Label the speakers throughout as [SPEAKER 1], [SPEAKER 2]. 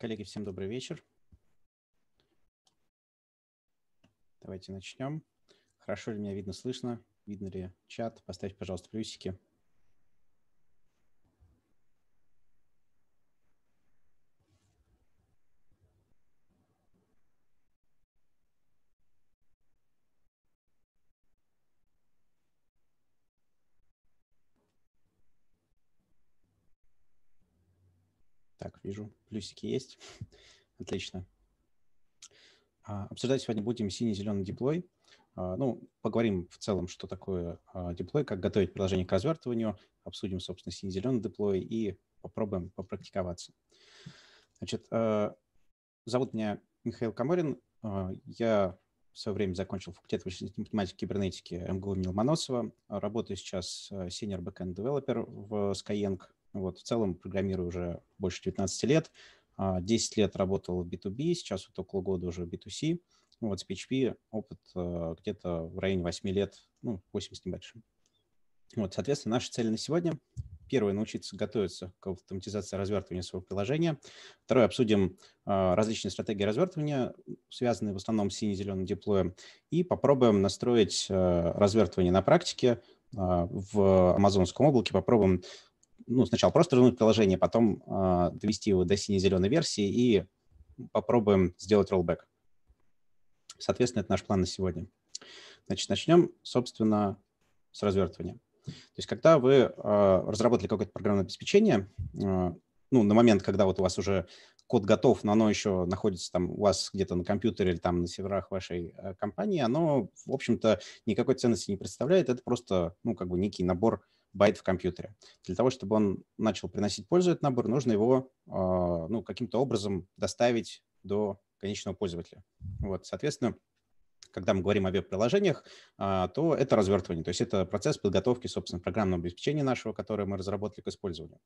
[SPEAKER 1] Коллеги, всем добрый вечер. Давайте начнем. Хорошо ли меня видно, слышно? Видно ли чат? Поставьте, пожалуйста, плюсики. Так, вижу. Плюсики есть. Отлично. А, обсуждать сегодня будем синий-зеленый диплой. А, ну, поговорим в целом, что такое а, диплой, как готовить приложение к развертыванию, обсудим, собственно, синий-зеленый диплой и попробуем попрактиковаться. Значит, зовут меня Михаил Каморин. Я в свое время закончил факультет вычислительной математики и кибернетики МГУ имени Ломоносова. Работаю сейчас senior backend developer в Skyeng вот, в целом программирую уже больше 19 лет. 10 а, лет работал в B2B, сейчас вот около года уже B2C. Ну вот с PHP опыт а, где-то в районе 8 лет, ну, 8 с небольшим. Вот, соответственно, наши цели на сегодня. Первое, научиться готовиться к автоматизации развертывания своего приложения. Второе, обсудим а, различные стратегии развертывания, связанные в основном с сине-зеленым диплоем. И попробуем настроить развертывание на практике в амазонском облаке, попробуем ну, сначала просто развернуть приложение, потом э, довести его до сине-зеленой версии и попробуем сделать роллбэк. Соответственно, это наш план на сегодня. Значит, начнем, собственно, с развертывания. То есть, когда вы э, разработали какое-то программное обеспечение, э, ну, на момент, когда вот у вас уже код готов, но оно еще находится там у вас где-то на компьютере или там на серверах вашей э, компании, оно, в общем-то, никакой ценности не представляет. Это просто, ну, как бы некий набор байт в компьютере. Для того, чтобы он начал приносить пользу этот набор, нужно его а, ну, каким-то образом доставить до конечного пользователя. Вот, соответственно, когда мы говорим о веб-приложениях, а, то это развертывание, то есть это процесс подготовки, собственно, программного обеспечения нашего, которое мы разработали к использованию.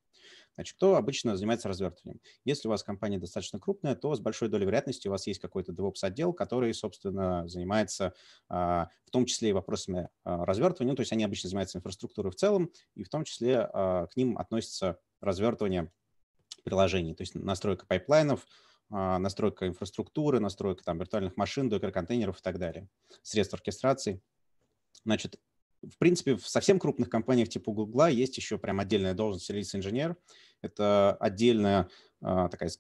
[SPEAKER 1] Значит, кто обычно занимается развертыванием? Если у вас компания достаточно крупная, то с большой долей вероятности у вас есть какой-то DevOps-отдел, который, собственно, занимается а, в том числе и вопросами а, развертывания, ну, то есть они обычно занимаются инфраструктурой в целом, и в том числе к ним относится развертывание приложений, то есть настройка пайплайнов, а, настройка инфраструктуры, настройка там, виртуальных машин, докер-контейнеров и так далее, средств оркестрации. Значит, в принципе, в совсем крупных компаниях типа Google есть еще прям отдельная должность релиз-инженер. Это отдельная а, такая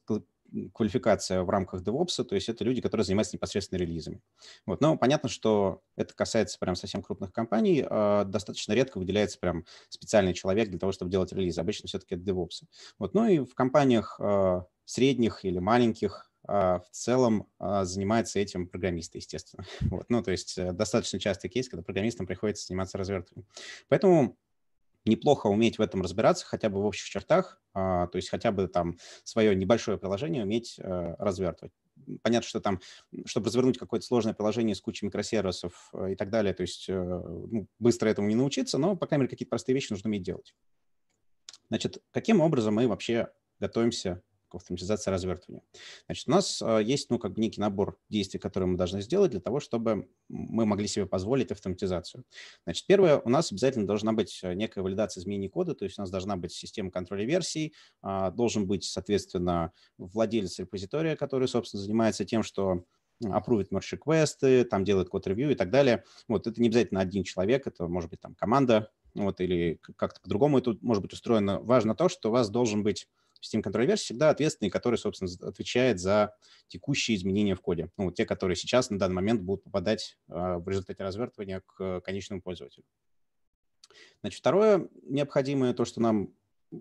[SPEAKER 1] квалификация в рамках DevOps, то есть это люди, которые занимаются непосредственно релизами. Вот. Но понятно, что это касается прям совсем крупных компаний, э, достаточно редко выделяется прям специальный человек для того, чтобы делать релизы. Обычно все-таки это DevOps. Вот. Ну и в компаниях средних или маленьких, а, в целом а, занимается этим программисты, естественно. Вот. Ну, то есть э, достаточно частый кейс, когда программистам приходится заниматься развертыванием. Поэтому неплохо уметь в этом разбираться, хотя бы в общих чертах, а, то есть хотя бы там свое небольшое приложение уметь э, развертывать. Понятно, что там, чтобы развернуть какое-то сложное приложение с кучей микросервисов э, и так далее, то есть ну, быстро этому не научиться, но, по крайней мере, какие-то простые вещи нужно уметь делать. Значит, каким образом мы вообще готовимся автоматизация развертывания. Значит, у нас э, есть ну, как бы некий набор действий, которые мы должны сделать для того, чтобы мы могли себе позволить автоматизацию. Значит, первое, у нас обязательно должна быть э, некая валидация изменений кода, то есть у нас должна быть система контроля версий, а, должен быть, соответственно, владелец репозитория, который, собственно, занимается тем, что апрувит merge реквесты там делает код-ревью и так далее. Вот это не обязательно один человек, это может быть там команда, вот, или как-то по-другому это может быть устроено. Важно то, что у вас должен быть Steam Control Version всегда ответственный, который, собственно, отвечает за текущие изменения в коде. Ну, те, которые сейчас на данный момент будут попадать а, в результате развертывания к конечному пользователю. Значит, второе необходимое, то, что нам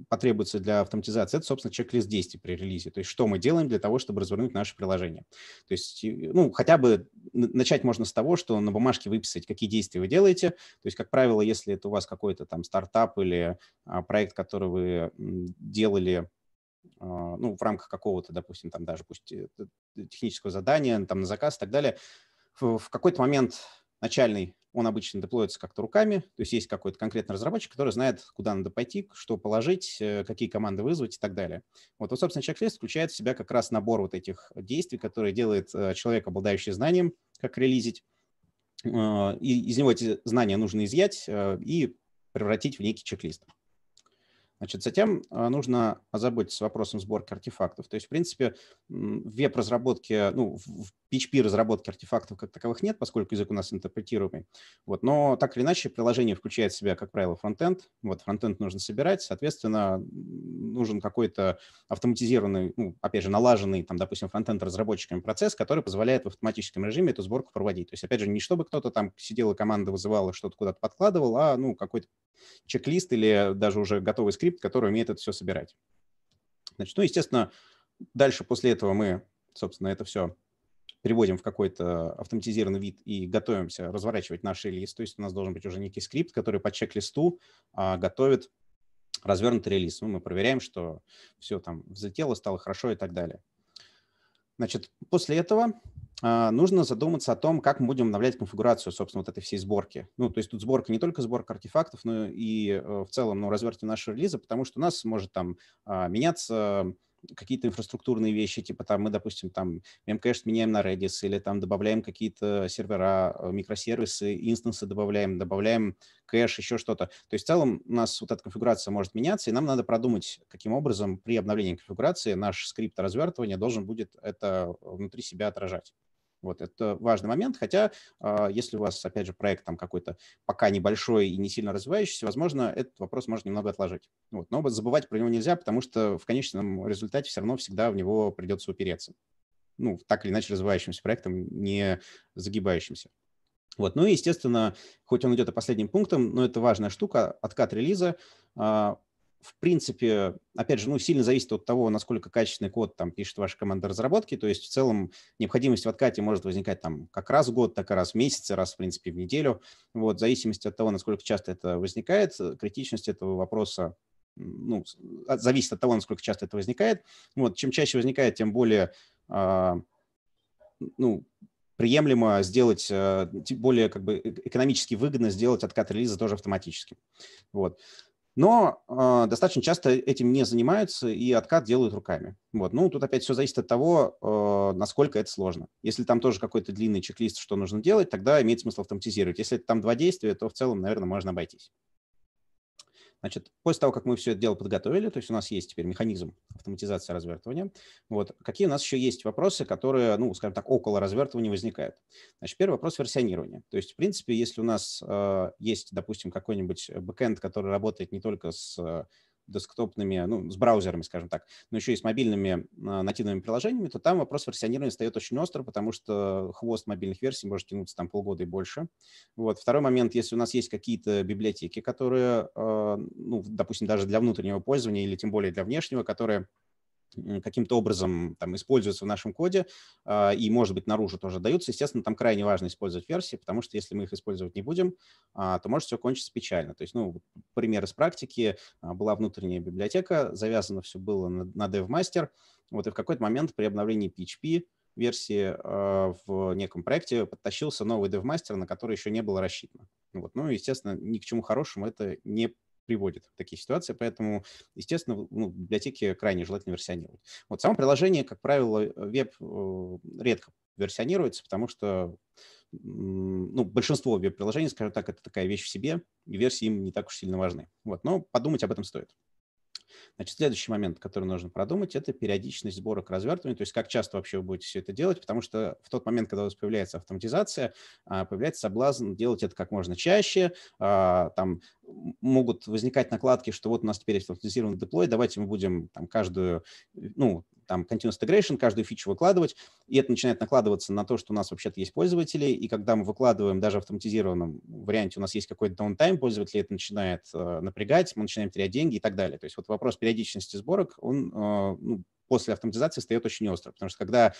[SPEAKER 1] потребуется для автоматизации, это, собственно, чек-лист действий при релизе. То есть что мы делаем для того, чтобы развернуть наше приложение. То есть, ну, хотя бы начать можно с того, что на бумажке выписать, какие действия вы делаете. То есть, как правило, если это у вас какой-то там стартап или а, проект, который вы делали а, ну, в рамках какого-то, допустим, там даже пусть э, технического задания, там на заказ и так далее, в, какой-то момент начальный, он обычно деплоится как-то руками, то есть есть какой-то конкретный разработчик, который знает, куда надо пойти, что положить, э, какие команды вызвать и так далее. Вот, вот собственно, чек-лист включает в себя как раз набор вот этих действий, которые делает э, человек, обладающий знанием, как релизить. И из него эти знания нужно изъять и превратить в некий чек-лист. Значит, затем а, нужно озаботиться вопросом сборки артефактов. То есть, в принципе, в веб-разработке, ну, в PHP-разработки артефактов как таковых нет, поскольку язык у нас интерпретируемый. Вот, но так или иначе приложение включает в себя, как правило, фронтенд. Вот, фронтенд нужно собирать, соответственно, нужен какой-то автоматизированный, ну, опять же, налаженный, там, допустим, фронтенд разработчиками процесс, который позволяет в автоматическом режиме эту сборку проводить. То есть, опять же, не чтобы кто-то там сидел и команда вызывала, что-то куда-то подкладывал, а, ну, какой-то чек-лист или даже уже готовый скрипт, который умеет это все собирать. Значит, ну, естественно, дальше после этого мы, собственно, это все переводим в какой-то автоматизированный вид и готовимся разворачивать наш релиз. То есть у нас должен быть уже некий скрипт, который по чек-листу а, готовит развернутый релиз. Ну, мы проверяем, что все там взлетело, стало хорошо и так далее. Значит, после этого а, нужно задуматься о том, как мы будем обновлять конфигурацию, собственно, вот этой всей сборки. Ну, то есть тут сборка не только сборка артефактов, но и э, в целом, ну, развертывание нашего релиза, потому что у нас может там а, меняться какие-то инфраструктурные вещи, типа там мы, допустим, там Memcache меняем на Redis или там добавляем какие-то сервера, э, микросервисы, инстансы добавляем, добавляем кэш, еще что-то. То есть в целом у нас вот эта конфигурация может меняться, и нам надо продумать, каким образом при обновлении конфигурации наш скрипт развертывания должен будет это внутри себя отражать. Вот это важный момент, хотя а, если у вас, опять же, проект там какой-то пока небольшой и не сильно развивающийся, возможно, этот вопрос можно немного отложить. Вот. Но забывать про него нельзя, потому что в конечном результате все равно всегда в него придется упереться. Ну, так или иначе развивающимся проектом, не загибающимся. Вот. Ну и, естественно, хоть он идет и последним пунктом, но это важная штука, откат релиза а, в принципе, опять же, ну, сильно зависит от того, насколько качественный код там пишет ваша команда разработки. То есть в целом необходимость в откате может возникать там как раз в год, так и раз в месяц, раз, в принципе, в неделю. Вот, в зависимости от того, насколько часто это возникает, э, критичность этого вопроса ну, а, зависит от того, насколько часто это возникает. Вот, чем чаще возникает, тем более э, ну, приемлемо сделать, э, более как бы э, э, экономически выгодно сделать откат релиза тоже автоматически. Вот. Но э, достаточно часто этим не занимаются и откат делают руками. Вот. Ну, тут опять все зависит от того, э, насколько это сложно. Если там тоже какой-то длинный чек-лист, что нужно делать, тогда имеет смысл автоматизировать. Если там два действия, то в целом, наверное, можно обойтись. Значит, после того, как мы все это дело подготовили, то есть у нас есть теперь механизм автоматизации развертывания, вот, какие у нас еще есть вопросы, которые, ну, скажем так, около развертывания возникают? Значит, первый вопрос версионирования. То есть, в принципе, если у нас э, есть, допустим, какой-нибудь бэкэнд, который работает не только с э, десктопными, ну, с браузерами, скажем так, но еще и с мобильными а, нативными приложениями, то там вопрос версионирования встает очень остро, потому что хвост мобильных версий может тянуться там полгода и больше. Вот. Второй момент, если у нас есть какие-то библиотеки, которые, а, ну, допустим, даже для внутреннего пользования или тем более для внешнего, которые каким-то образом там, используются в нашем коде а, и, может быть, наружу тоже даются. Естественно, там крайне важно использовать версии, потому что если мы их использовать не будем, а, то может все кончиться печально. То есть, ну, пример из практики. А, была внутренняя библиотека, завязано все было на, на DevMaster. Вот и в какой-то момент при обновлении PHP версии в неком проекте подтащился новый DevMaster, на который еще не было рассчитано. Вот. Ну, естественно, ни к чему хорошему это не приводит к такие ситуации, поэтому, естественно, ну, библиотеки крайне желательно версионировать. Вот само приложение, как правило, э, веб э, редко версионируется, потому что ну, большинство веб-приложений, скажем так, это такая вещь в себе, и версии им не так уж сильно важны. Вот, но подумать об этом стоит. Значит, следующий момент, который нужно продумать, это периодичность сборок развертывания, то есть как часто вообще вы будете все это делать, потому что в тот момент, когда у вас появляется автоматизация, а, появляется соблазн делать это как можно чаще, а, там могут возникать накладки, что вот у нас теперь есть автоматизированный деплой, давайте мы будем там каждую, ну, там continuous integration, каждую фичу выкладывать, и это начинает накладываться на то, что у нас вообще-то есть пользователи, и когда мы выкладываем даже в автоматизированном варианте, у нас есть какой-то downtime пользователи это начинает э, напрягать, мы начинаем терять деньги и так далее. То есть вот вопрос периодичности сборок, он э, ну, после автоматизации встает очень остро, потому что когда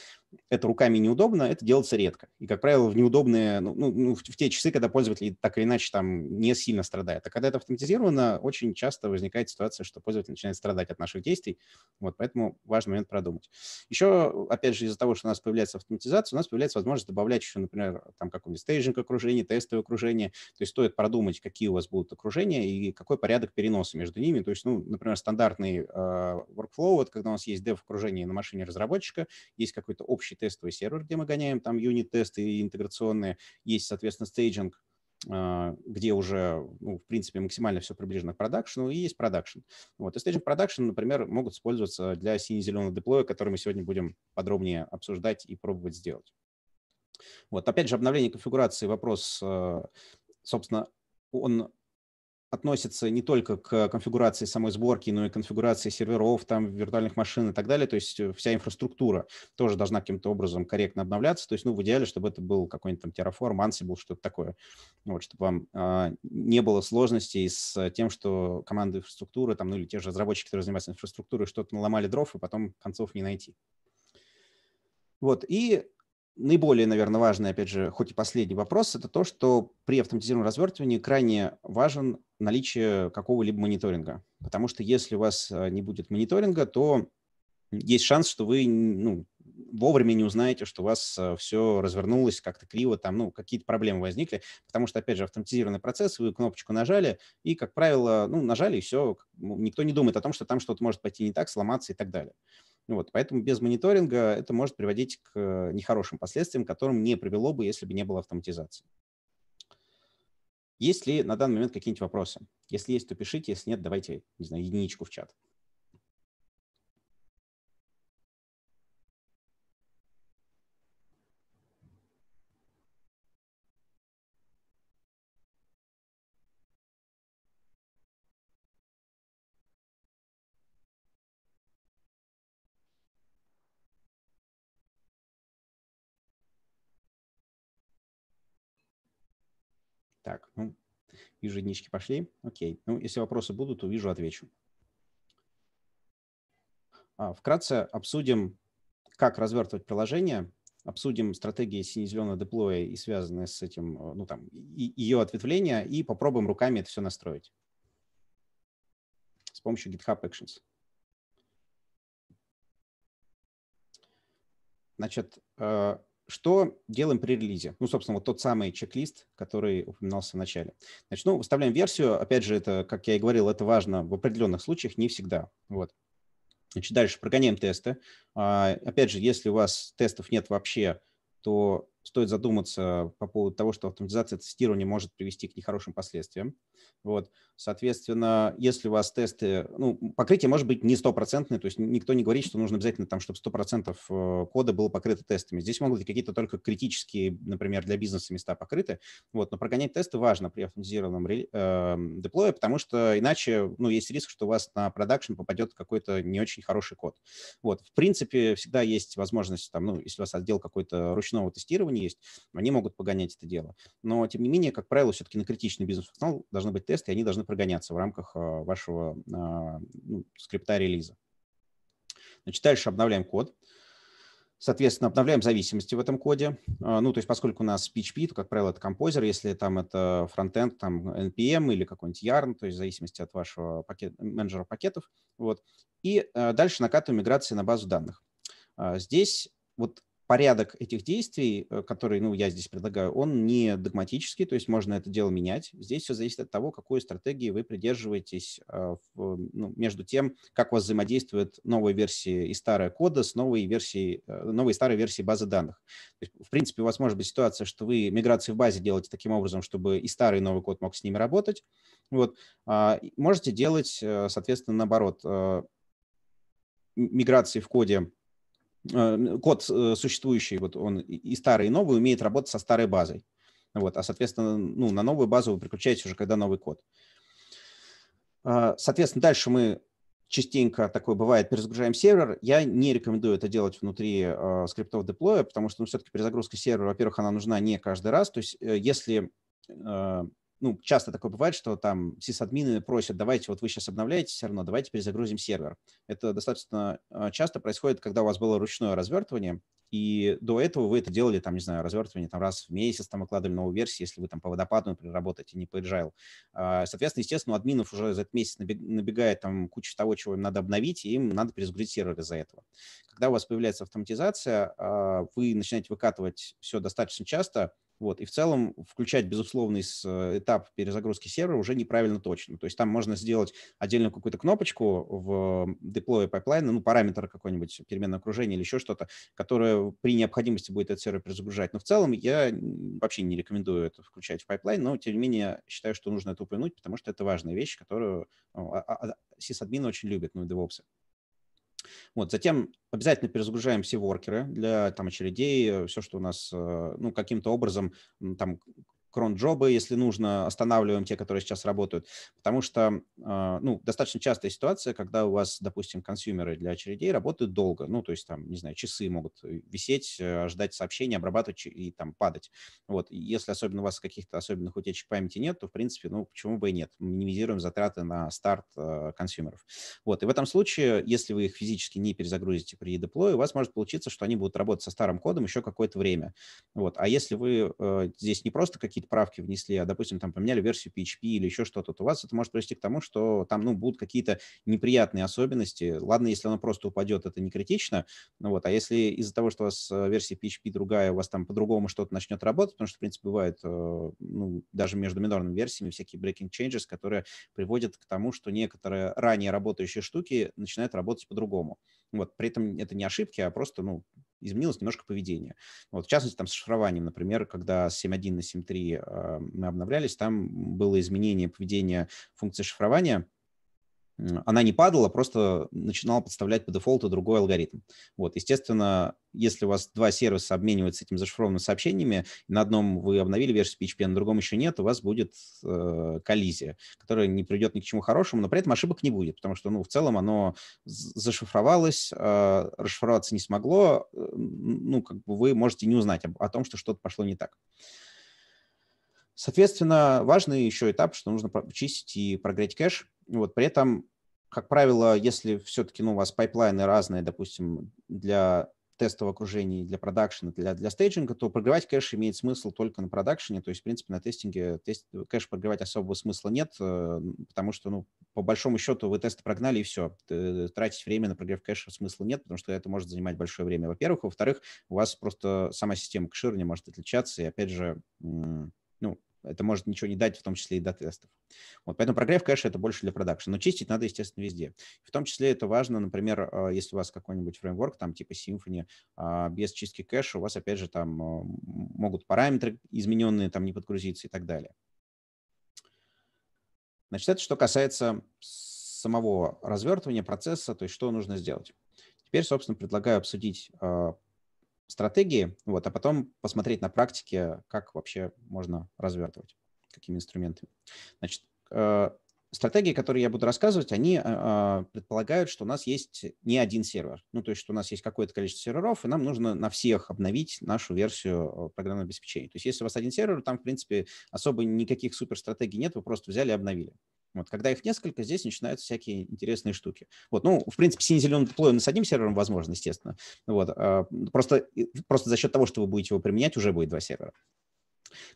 [SPEAKER 1] это руками неудобно, это делается редко. И, как правило, в неудобные, ну, ну, ну в те часы, когда пользователи так или иначе там не сильно страдают, А когда это автоматизировано, очень часто возникает ситуация, что пользователь начинает страдать от наших действий. Вот, поэтому важный момент продумать. Еще, опять же, из-за того, что у нас появляется автоматизация, у нас появляется возможность добавлять еще, например, там какое-нибудь стейджинг окружение, тестовое окружение. То есть стоит продумать, какие у вас будут окружения и какой порядок переноса между ними. То есть, ну, например, стандартный э, workflow, вот когда у нас есть в окружении на машине разработчика, есть какой-то общий тестовый сервер, где мы гоняем там юнит-тесты и интеграционные, есть, соответственно, стейджинг, а, где уже, ну, в принципе, максимально все приближено к продакшену, и есть продакшн. Вот. И стейджинг продакшн, например, могут использоваться для сине-зеленого деплоя, который мы сегодня будем подробнее обсуждать и пробовать сделать. Вот. Опять же, обновление конфигурации, вопрос, а, собственно, он относится не только к конфигурации самой сборки, но и конфигурации серверов, там, виртуальных машин и так далее. То есть э, вся инфраструктура тоже должна каким-то образом корректно обновляться. То есть, ну, в идеале, чтобы это был какой-нибудь там Terraform, Ansible, что-то такое. Вот, чтобы вам а, не было сложностей с тем, что команды инфраструктуры, там, ну, или те же разработчики, которые занимаются инфраструктурой, что-то наломали дров, и потом концов не найти. Вот, и Наиболее, наверное, важный, опять же, хоть и последний вопрос, это то, что при автоматизированном развертывании крайне важен наличие какого-либо мониторинга. Потому что если у вас э, не будет мониторинга, то есть шанс, что вы ну, вовремя не узнаете, что у вас э, все развернулось как-то криво, там, ну, какие-то проблемы возникли, потому что, опять же, автоматизированный процесс, вы кнопочку нажали, и, как правило, ну, нажали, и все, никто не думает о том, что там что-то может пойти не так, сломаться и так далее. Ну вот, поэтому без мониторинга это может приводить к нехорошим последствиям, которым не привело бы, если бы не было автоматизации. Есть ли на данный момент какие-нибудь вопросы? Если есть, то пишите, если нет, давайте, не знаю, единичку в чат. Так, ну, вижу, единички пошли. Окей. Ну, если вопросы будут, увижу, отвечу. А, вкратце обсудим, как развертывать приложение, обсудим стратегии сине-зеленого деплоя и связанные с этим, э, ну там, и, ее ответвления, и попробуем руками это все настроить с помощью GitHub Actions. Значит, э, что делаем при релизе? Ну, собственно, вот тот самый чек-лист, который упоминался в начале. Значит, ну, выставляем версию. Опять же, это, как я и говорил, это важно в определенных случаях, не всегда. Вот. Значит, дальше прогоняем тесты. А, опять же, если у вас тестов нет вообще, то стоит задуматься по поводу того, что автоматизация тестирования может привести к нехорошим последствиям. Вот. Соответственно, если у вас тесты, ну, покрытие может быть не стопроцентное, то есть никто не говорит, что нужно обязательно там, чтобы 100% э, кода было покрыто тестами. Здесь могут быть какие-то только критические, например, для бизнеса места покрыты. Вот. Но прогонять тесты важно при автоматизированном э, деплое, потому что иначе, ну, есть риск, что у вас на продакшн попадет какой-то не очень хороший код. Вот. В принципе, всегда есть возможность, там, ну, если у вас отдел какой-то ручного тестирования, требования есть, они могут погонять это дело. Но, тем не менее, как правило, все-таки на критичный бизнес-функционал должны быть тесты, и они должны прогоняться в рамках а, вашего а, ну, скрипта релиза. Значит, дальше обновляем код. Соответственно, обновляем зависимости в этом коде. А, ну, то есть поскольку у нас PHP, то, как правило, это композер. Если там это фронтенд, там NPM или какой-нибудь Yarn, то есть в зависимости от вашего пакет, менеджера пакетов. Вот. И дальше накатываем миграции на базу данных. Здесь вот порядок этих действий, э, который, ну, я здесь предлагаю, он не догматический, то есть можно это дело менять. Здесь все зависит от того, какую стратегию вы придерживаетесь э, ну, между тем, как у вас взаимодействует новая версия и старая кода с новой версией, э, новой и старой версией базы данных. Есть, в принципе, у вас может быть ситуация, что вы миграции в базе делаете таким образом, чтобы и старый, и новый код мог с ними работать. Вот. А, можете делать, соответственно, наоборот, миграции в коде а, код э, существующий, вот он и старый, и новый, умеет работать со старой базой. Вот, а, соответственно, ну, на новую базу вы переключаетесь уже, когда новый код. А, соответственно, дальше мы частенько такое бывает, перезагружаем сервер. Я не рекомендую это делать внутри э, скриптов деплоя, потому что ну, все-таки перезагрузка сервера, во-первых, она нужна не каждый раз. То есть э, если э, ну, часто такое бывает, что там сисадмины просят, давайте, вот вы сейчас обновляете все равно, давайте перезагрузим сервер. Это достаточно а, часто происходит, когда у вас было ручное развертывание, и до этого вы это делали, там, не знаю, развертывание там, раз в месяц, там, выкладывали новую версию, если вы там по водопаду, например, работаете, не по agile. А, соответственно, естественно, у админов уже за этот месяц набегает там куча того, чего им надо обновить, и им надо перезагрузить сервер из-за этого. Когда у вас появляется автоматизация, а, вы начинаете выкатывать все достаточно часто, вот. И в целом включать безусловный э, этап перезагрузки сервера уже неправильно точно. То есть там можно сделать отдельную какую-то кнопочку в деплое пайплайна, ну, параметр какой-нибудь, переменное окружение или еще что-то, которое при необходимости будет этот сервер перезагружать. Но в целом я вообще не рекомендую это включать в пайплайн, но тем не менее считаю, что нужно это упомянуть, потому что это важная вещь, которую ну, а, а, а, сисадмины очень любят, ну и девопсы. Вот, затем обязательно перезагружаем все воркеры для там, очередей, все, что у нас э, ну, каким-то образом там кронджобы, если нужно, останавливаем те, которые сейчас работают. Потому что а, ну, достаточно частая ситуация, когда у вас, допустим, консюмеры для очередей работают долго, ну, то есть там, не знаю, часы могут э, висеть, э, ждать сообщения, обрабатывать и там падать. Вот, если особенно у вас каких-то особенных утечек памяти нет, то, в принципе, ну, почему бы и нет, минимизируем затраты на старт э, консюмеров. Вот, и в этом случае, если вы их физически не перезагрузите при деплое, у вас может получиться, что они будут работать со старым кодом еще какое-то время. Вот, а если вы э, здесь не просто какие-то какие-то правки внесли, а, допустим, там поменяли версию PHP или еще что-то, то у вас это может привести к тому, что там, ну, будут какие-то неприятные особенности. Ладно, если оно просто упадет, это не критично, ну вот, а если из-за того, что у вас э, версия PHP другая, у вас там по-другому что-то начнет работать, потому что, в принципе, бывает, э, ну, даже между минорными версиями всякие breaking changes, которые приводят к тому, что некоторые ранее работающие штуки начинают работать по-другому. Вот, при этом это не ошибки, а просто, ну, изменилось немножко поведение. Вот, в частности, там с шифрованием, например, когда с 7.1 на 7.3 э, мы обновлялись, там было изменение поведения функции шифрования – она не падала, просто начинала подставлять по дефолту другой алгоритм. Вот, естественно, если у вас два сервиса обмениваются этими зашифрованными сообщениями, на одном вы обновили версию PHP, а на другом еще нет, у вас будет э, коллизия, которая не приведет ни к чему хорошему, но при этом ошибок не будет, потому что, ну, в целом оно зашифровалось, э, расшифроваться не смогло, э, ну, как бы вы можете не узнать о, о том, что что-то пошло не так. Э, Соответственно, важный еще этап, что нужно чистить и прогреть кэш. Вот, при этом, как правило, если все-таки ну, у вас пайплайны разные, допустим, для тестового окружения, для продакшена, для, для стейджинга, то прогревать кэш имеет смысл только на продакшене. То есть, в принципе, на тестинге тест, кэш прогревать особого смысла нет, э, потому что, ну, по большому счету, вы тесты прогнали и все. Тратить время на прогрев кэша смысла нет, потому что это может занимать большое время, во-первых. Во-вторых, у вас просто сама система кэширования может отличаться, и, опять же, это может ничего не дать, в том числе и до тестов. Вот, поэтому прогрев конечно, это больше для продакшена. Но чистить надо, естественно, везде. В том числе это важно, например, а, если у вас какой-нибудь фреймворк, там типа Symfony, а, без чистки кэша у вас, опять же, там а, могут параметры измененные там не подгрузиться и так далее. Значит, это что касается самого развертывания процесса, то есть что нужно сделать. Теперь, собственно, предлагаю обсудить стратегии, вот, а потом посмотреть на практике, как вообще можно развертывать, какими инструментами. Значит, э, стратегии, которые я буду рассказывать, они э, э, предполагают, что у нас есть не один сервер. Ну, то есть, что у нас есть какое-то количество серверов, и нам нужно на всех обновить нашу версию программного обеспечения. То есть, если у вас один сервер, там, в принципе, особо никаких суперстратегий нет, вы просто взяли и обновили. Вот, когда их несколько, здесь начинаются всякие интересные штуки. Вот, ну, в принципе, синий-зеленый деплой с одним сервером возможно, естественно. Вот, а, просто, просто за счет того, что вы будете его применять, уже будет два сервера.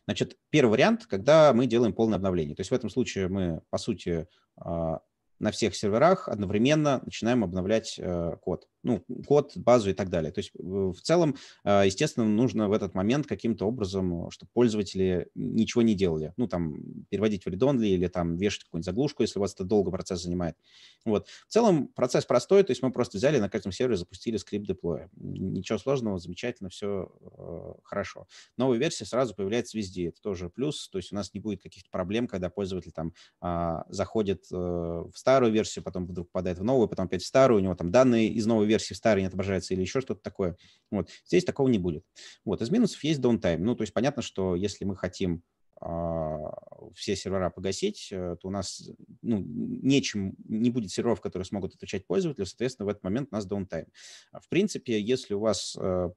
[SPEAKER 1] Значит, первый вариант, когда мы делаем полное обновление. То есть в этом случае мы, по сути, а, на всех серверах одновременно начинаем обновлять э, код ну, код, базу и так далее. То есть в целом, э, естественно, нужно в этот момент каким-то образом, э, чтобы пользователи ничего не делали. Ну, там, переводить в read или там вешать какую-нибудь заглушку, если у вас это долго процесс занимает. Вот. В целом процесс простой, то есть мы просто взяли на каждом сервере запустили скрипт деплоя. Ничего сложного, замечательно, все э, хорошо. Новая версия сразу появляется везде. Это тоже плюс, то есть у нас не будет каких-то проблем, когда пользователь там а, заходит в старую версию, потом вдруг попадает в новую, потом опять в старую, у него там данные из новой новой версии старой не отображается или еще что-то такое. Вот. Здесь такого не будет. Вот. Из минусов есть downtime. Ну, то есть понятно, что если мы хотим а, все сервера погасить, э, то у нас ну, нечем, не будет серверов, которые смогут отвечать пользователю, соответственно, в этот момент у нас downtime. А, в принципе, если у вас э,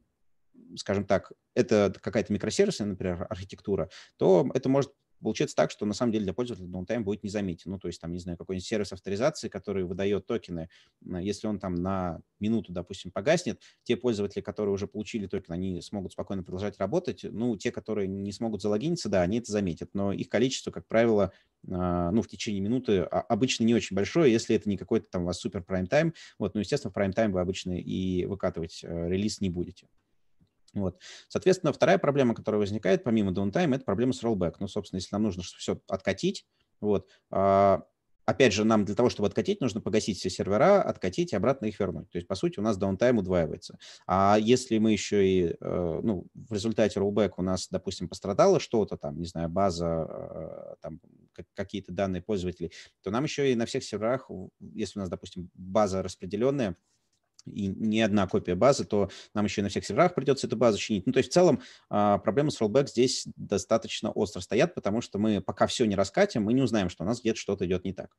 [SPEAKER 1] скажем так, это какая-то микросервисная, например, архитектура, то это может получится так, что на самом деле для пользователя downtime будет незаметен. Ну, то есть там, не знаю, какой-нибудь сервис авторизации, который выдает токены, если он там на минуту, допустим, погаснет, те пользователи, которые уже получили токен, они смогут спокойно продолжать работать. Ну, те, которые не смогут залогиниться, да, они это заметят, но их количество, как правило, а, ну, в течение минуты а, обычно не очень большое, если это не какой-то там у вас супер прайм-тайм. Вот, ну, естественно, в прайм-тайм вы обычно и выкатывать э, релиз не будете. Вот. Соответственно, вторая проблема, которая возникает помимо downtime, это проблема с rollback. Ну, собственно, если нам нужно все откатить, вот, а, опять же, нам для того, чтобы откатить, нужно погасить все сервера, откатить и обратно их вернуть. То есть, по сути, у нас downtime удваивается. А если мы еще и, э, ну, в результате rollback у нас, допустим, пострадало что-то, там, не знаю, база, э, там, какие-то данные пользователей, то нам еще и на всех серверах, если у нас, допустим, база распределенная, и не одна копия базы, то нам еще и на всех серверах придется эту базу чинить. Ну, то есть в целом а, проблемы с rollback здесь достаточно остро стоят, потому что мы пока все не раскатим, мы не узнаем, что у нас где-то что-то идет не так.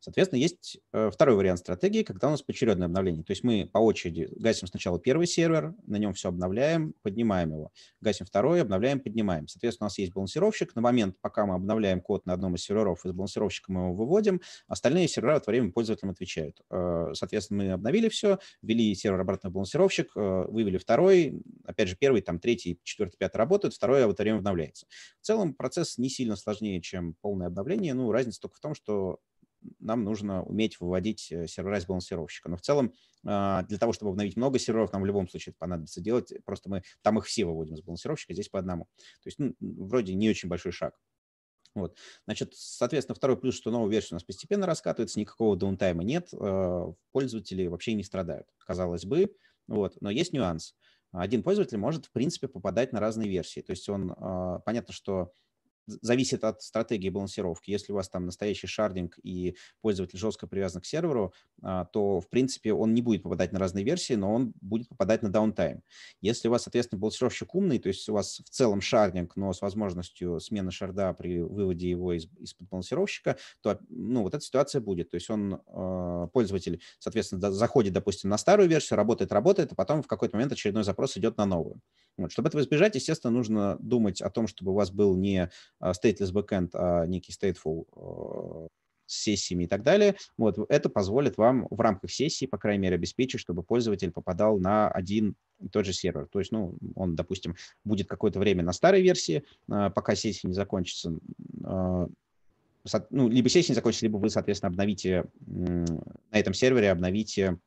[SPEAKER 1] Соответственно, есть э, второй вариант стратегии, когда у нас поочередное обновление. То есть мы по очереди гасим сначала первый сервер, на нем все обновляем, поднимаем его. Гасим второй, обновляем, поднимаем. Соответственно, у нас есть балансировщик. На момент, пока мы обновляем код на одном из серверов, из балансировщика мы его выводим, остальные сервера в это время пользователям отвечают. Э, соответственно, мы обновили все, ввели сервер обратно в балансировщик, э, вывели второй, опять же, первый, там, третий, четвертый, пятый работают, второй в это время обновляется. В целом процесс не сильно сложнее, чем полное обновление. Ну, разница только в том, что нам нужно уметь выводить э, сервера из балансировщика. Но в целом а, для того, чтобы обновить много серверов, нам в любом случае это понадобится делать. Просто мы там их все выводим из балансировщика, здесь по одному. То есть ну, вроде не очень большой шаг. Вот. Значит, соответственно, второй плюс, что новая версия у нас постепенно раскатывается, никакого даунтайма нет, а, пользователи вообще не страдают, казалось бы. Вот. Но есть нюанс. Один пользователь может, в принципе, попадать на разные версии. То есть он, а, понятно, что зависит от стратегии балансировки. Если у вас там настоящий шардинг и пользователь жестко привязан к серверу, а, то, в принципе, он не будет попадать на разные версии, но он будет попадать на даунтайм. Если у вас, соответственно, балансировщик умный, то есть у вас в целом шардинг, но с возможностью смены шарда при выводе его из, из-под балансировщика, то ну, вот эта ситуация будет. То есть он, а, пользователь, соответственно, заходит, допустим, на старую версию, работает, работает, а потом в какой-то момент очередной запрос идет на новую. Вот. Чтобы этого избежать, естественно, нужно думать о том, чтобы у вас был не а, stateless backend, а некий stateful а, с сессиями и так далее. Вот это позволит вам в рамках сессии, по крайней мере, обеспечить, чтобы пользователь попадал на один и тот же сервер. То есть, ну, он, допустим, будет какое-то время на старой версии, а, пока сессия не закончится. Ну, либо сессия не закончится, либо вы, соответственно, обновите на этом сервере, обновите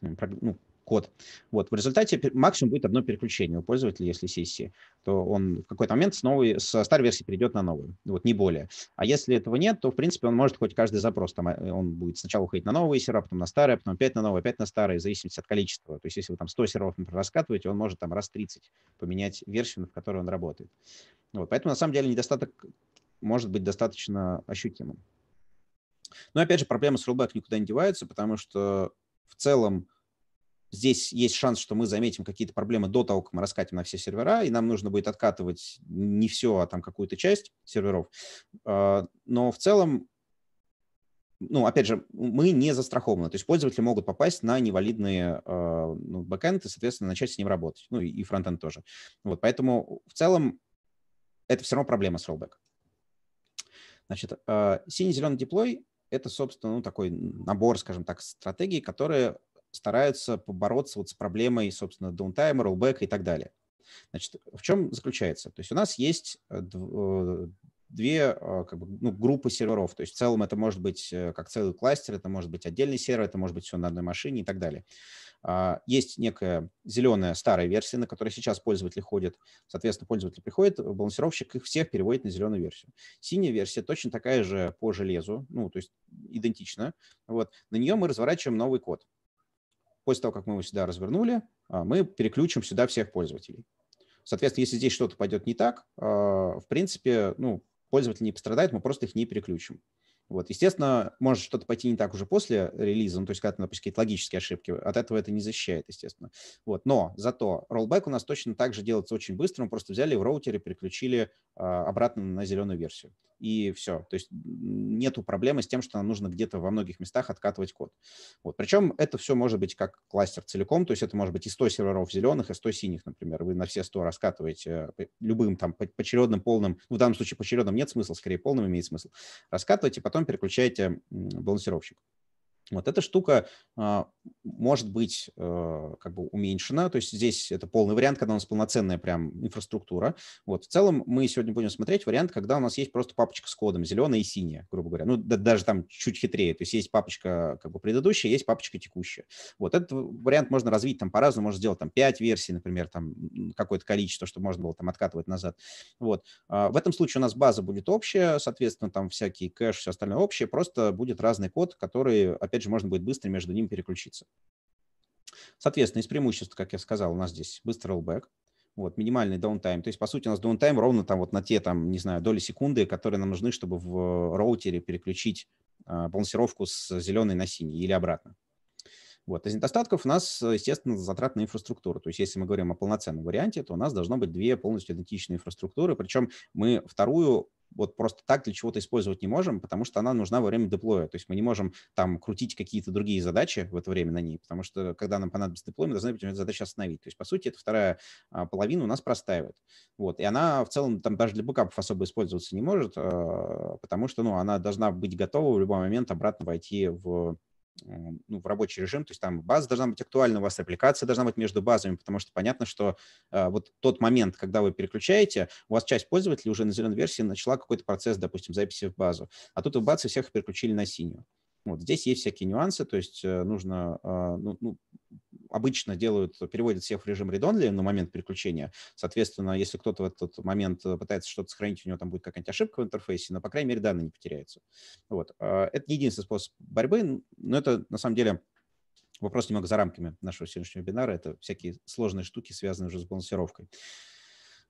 [SPEAKER 1] ну, код. Вот. В результате максимум будет одно переключение у пользователя, если сессии, то он в какой-то момент с, новой, со старой версии перейдет на новую, вот не более. А если этого нет, то, в принципе, он может хоть каждый запрос, там, э, он будет сначала уходить на новые сервера, потом на старые, потом опять на новые, опять на старые, в зависимости от количества. То есть если вы там 100 серверов, например, раскатываете, он может там раз 30 поменять версию, в которой он работает. Вот. Поэтому, на самом деле, недостаток может быть достаточно ощутимым. Но опять же, проблема с rollback никуда не девается, потому что в целом Здесь есть шанс, что мы заметим какие-то проблемы до того, как мы раскатим на все сервера, и нам нужно будет откатывать не все, а там какую-то часть серверов. А, но в целом, ну, опять же, мы не застрахованы. То есть пользователи могут попасть на невалидные а, ну, бэкэнд и, соответственно, начать с ним работать. Ну, и фронтенд тоже. Вот, поэтому в целом это все равно проблема с rollback. Значит, а, синий-зеленый диплой — это, собственно, ну, такой набор, скажем так, стратегий, которые стараются побороться вот с проблемой, собственно, даунтайма, роллбека и так далее. Значит, в чем заключается? То есть у нас есть э, э, две э, как бы, ну, группы серверов. То есть в целом это может быть как целый кластер, это может быть отдельный сервер, это может быть все на одной машине и так далее. А, есть некая зеленая старая версия, на которой сейчас пользователи ходят. Соответственно, пользователи приходят, балансировщик их всех переводит на зеленую версию. Синяя версия точно такая же по железу, ну, то есть идентична. Вот. На нее мы разворачиваем новый код после того, как мы его сюда развернули, а, мы переключим сюда всех пользователей. Соответственно, если здесь что-то пойдет не так, а, в принципе, ну, пользователи не пострадают, мы просто их не переключим. Вот. Естественно, может что-то пойти не так уже после релиза, ну, то есть когда ты напишешь какие-то логические ошибки, от этого это не защищает, естественно. Вот. Но зато роллбэк у нас точно так же делается очень быстро, мы просто взяли в роутере, переключили а, обратно на зеленую версию. И все. То есть нету проблемы с тем, что нам нужно где-то во многих местах откатывать код. Вот. Причем это все может быть как кластер целиком, то есть это может быть и 100 серверов зеленых, и 100 синих, например. Вы на все 100 раскатываете э, любым там поочередным, полным, в данном случае поочередным нет смысла, скорее полным имеет смысл. Раскатывайте, потом потом переключаете балансировщик. Вот эта штука э, может быть э, как бы уменьшена, то есть здесь это полный вариант, когда у нас полноценная прям инфраструктура. Вот в целом мы сегодня будем смотреть вариант, когда у нас есть просто папочка с кодом, зеленая и синяя, грубо говоря. Ну да, даже там чуть хитрее, то есть есть папочка как бы предыдущая, есть папочка текущая. Вот этот вариант можно развить там по-разному, можно сделать там 5 версий, например, там какое-то количество, чтобы можно было там откатывать назад. Вот. А, в этом случае у нас база будет общая, соответственно, там всякие кэш, все остальное общее, просто будет разный код, который, опять опять же, можно будет быстро между ними переключиться. Соответственно, из преимуществ, как я сказал, у нас здесь быстрый rollback, вот, минимальный даунтайм. То есть, по сути, у нас даунтайм ровно там вот на те, там, не знаю, доли секунды, которые нам нужны, чтобы в роутере переключить а, балансировку с зеленой на синий или обратно. Вот. Из недостатков у нас, э, естественно, затрат на инфраструктуру. То есть если мы говорим о полноценном варианте, то у нас должно быть две полностью идентичные инфраструктуры. Причем мы вторую вот просто так для чего-то использовать не можем, потому что она нужна во время деплоя. То есть мы не можем там крутить какие-то другие задачи в это время на ней, потому что когда нам понадобится деплой, мы должны эти задачи остановить. То есть, по сути, эта вторая а, половина у нас простаивает. Вот. И она в целом там даже для бэкапов особо использоваться не может, а, потому что ну, она должна быть готова в любой момент обратно войти в ну, в рабочий режим, то есть там база должна быть актуальна, у вас репликация должна быть между базами, потому что понятно, что э, вот тот момент, когда вы переключаете, у вас часть пользователей уже на зеленой версии начала какой-то процесс, допустим, записи в базу, а тут в базе всех переключили на синюю. Вот здесь есть всякие нюансы, то есть э, нужно а, ну, ну, обычно делают, переводят всех в режим read-only на момент переключения. Соответственно, если кто-то в этот момент э, пытается что-то сохранить, у него там будет какая-нибудь ошибка в интерфейсе, но, по крайней мере, данные не потеряются. Вот. А, это единственный способ борьбы, но это, на самом деле, вопрос немного за рамками нашего сегодняшнего вебинара. Это всякие сложные штуки, связанные уже с балансировкой.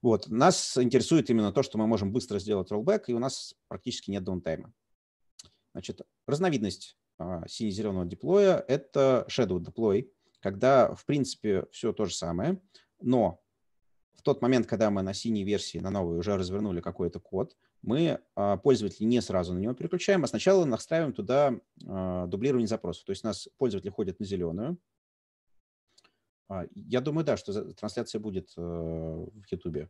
[SPEAKER 1] Вот. Нас интересует именно то, что мы можем быстро сделать роллбэк, и у нас практически нет даунтайма. Значит, разновидность а, сине-зеленого деплоя это shadow deploy когда, в принципе, все то же самое, но в тот момент, когда мы на синей версии, на новой уже развернули какой-то код, мы а, пользователя не сразу на него переключаем, а сначала настраиваем туда а, дублирование запросов. То есть у нас пользователи ходят на зеленую. А, я думаю, да, что трансляция будет э, в YouTube.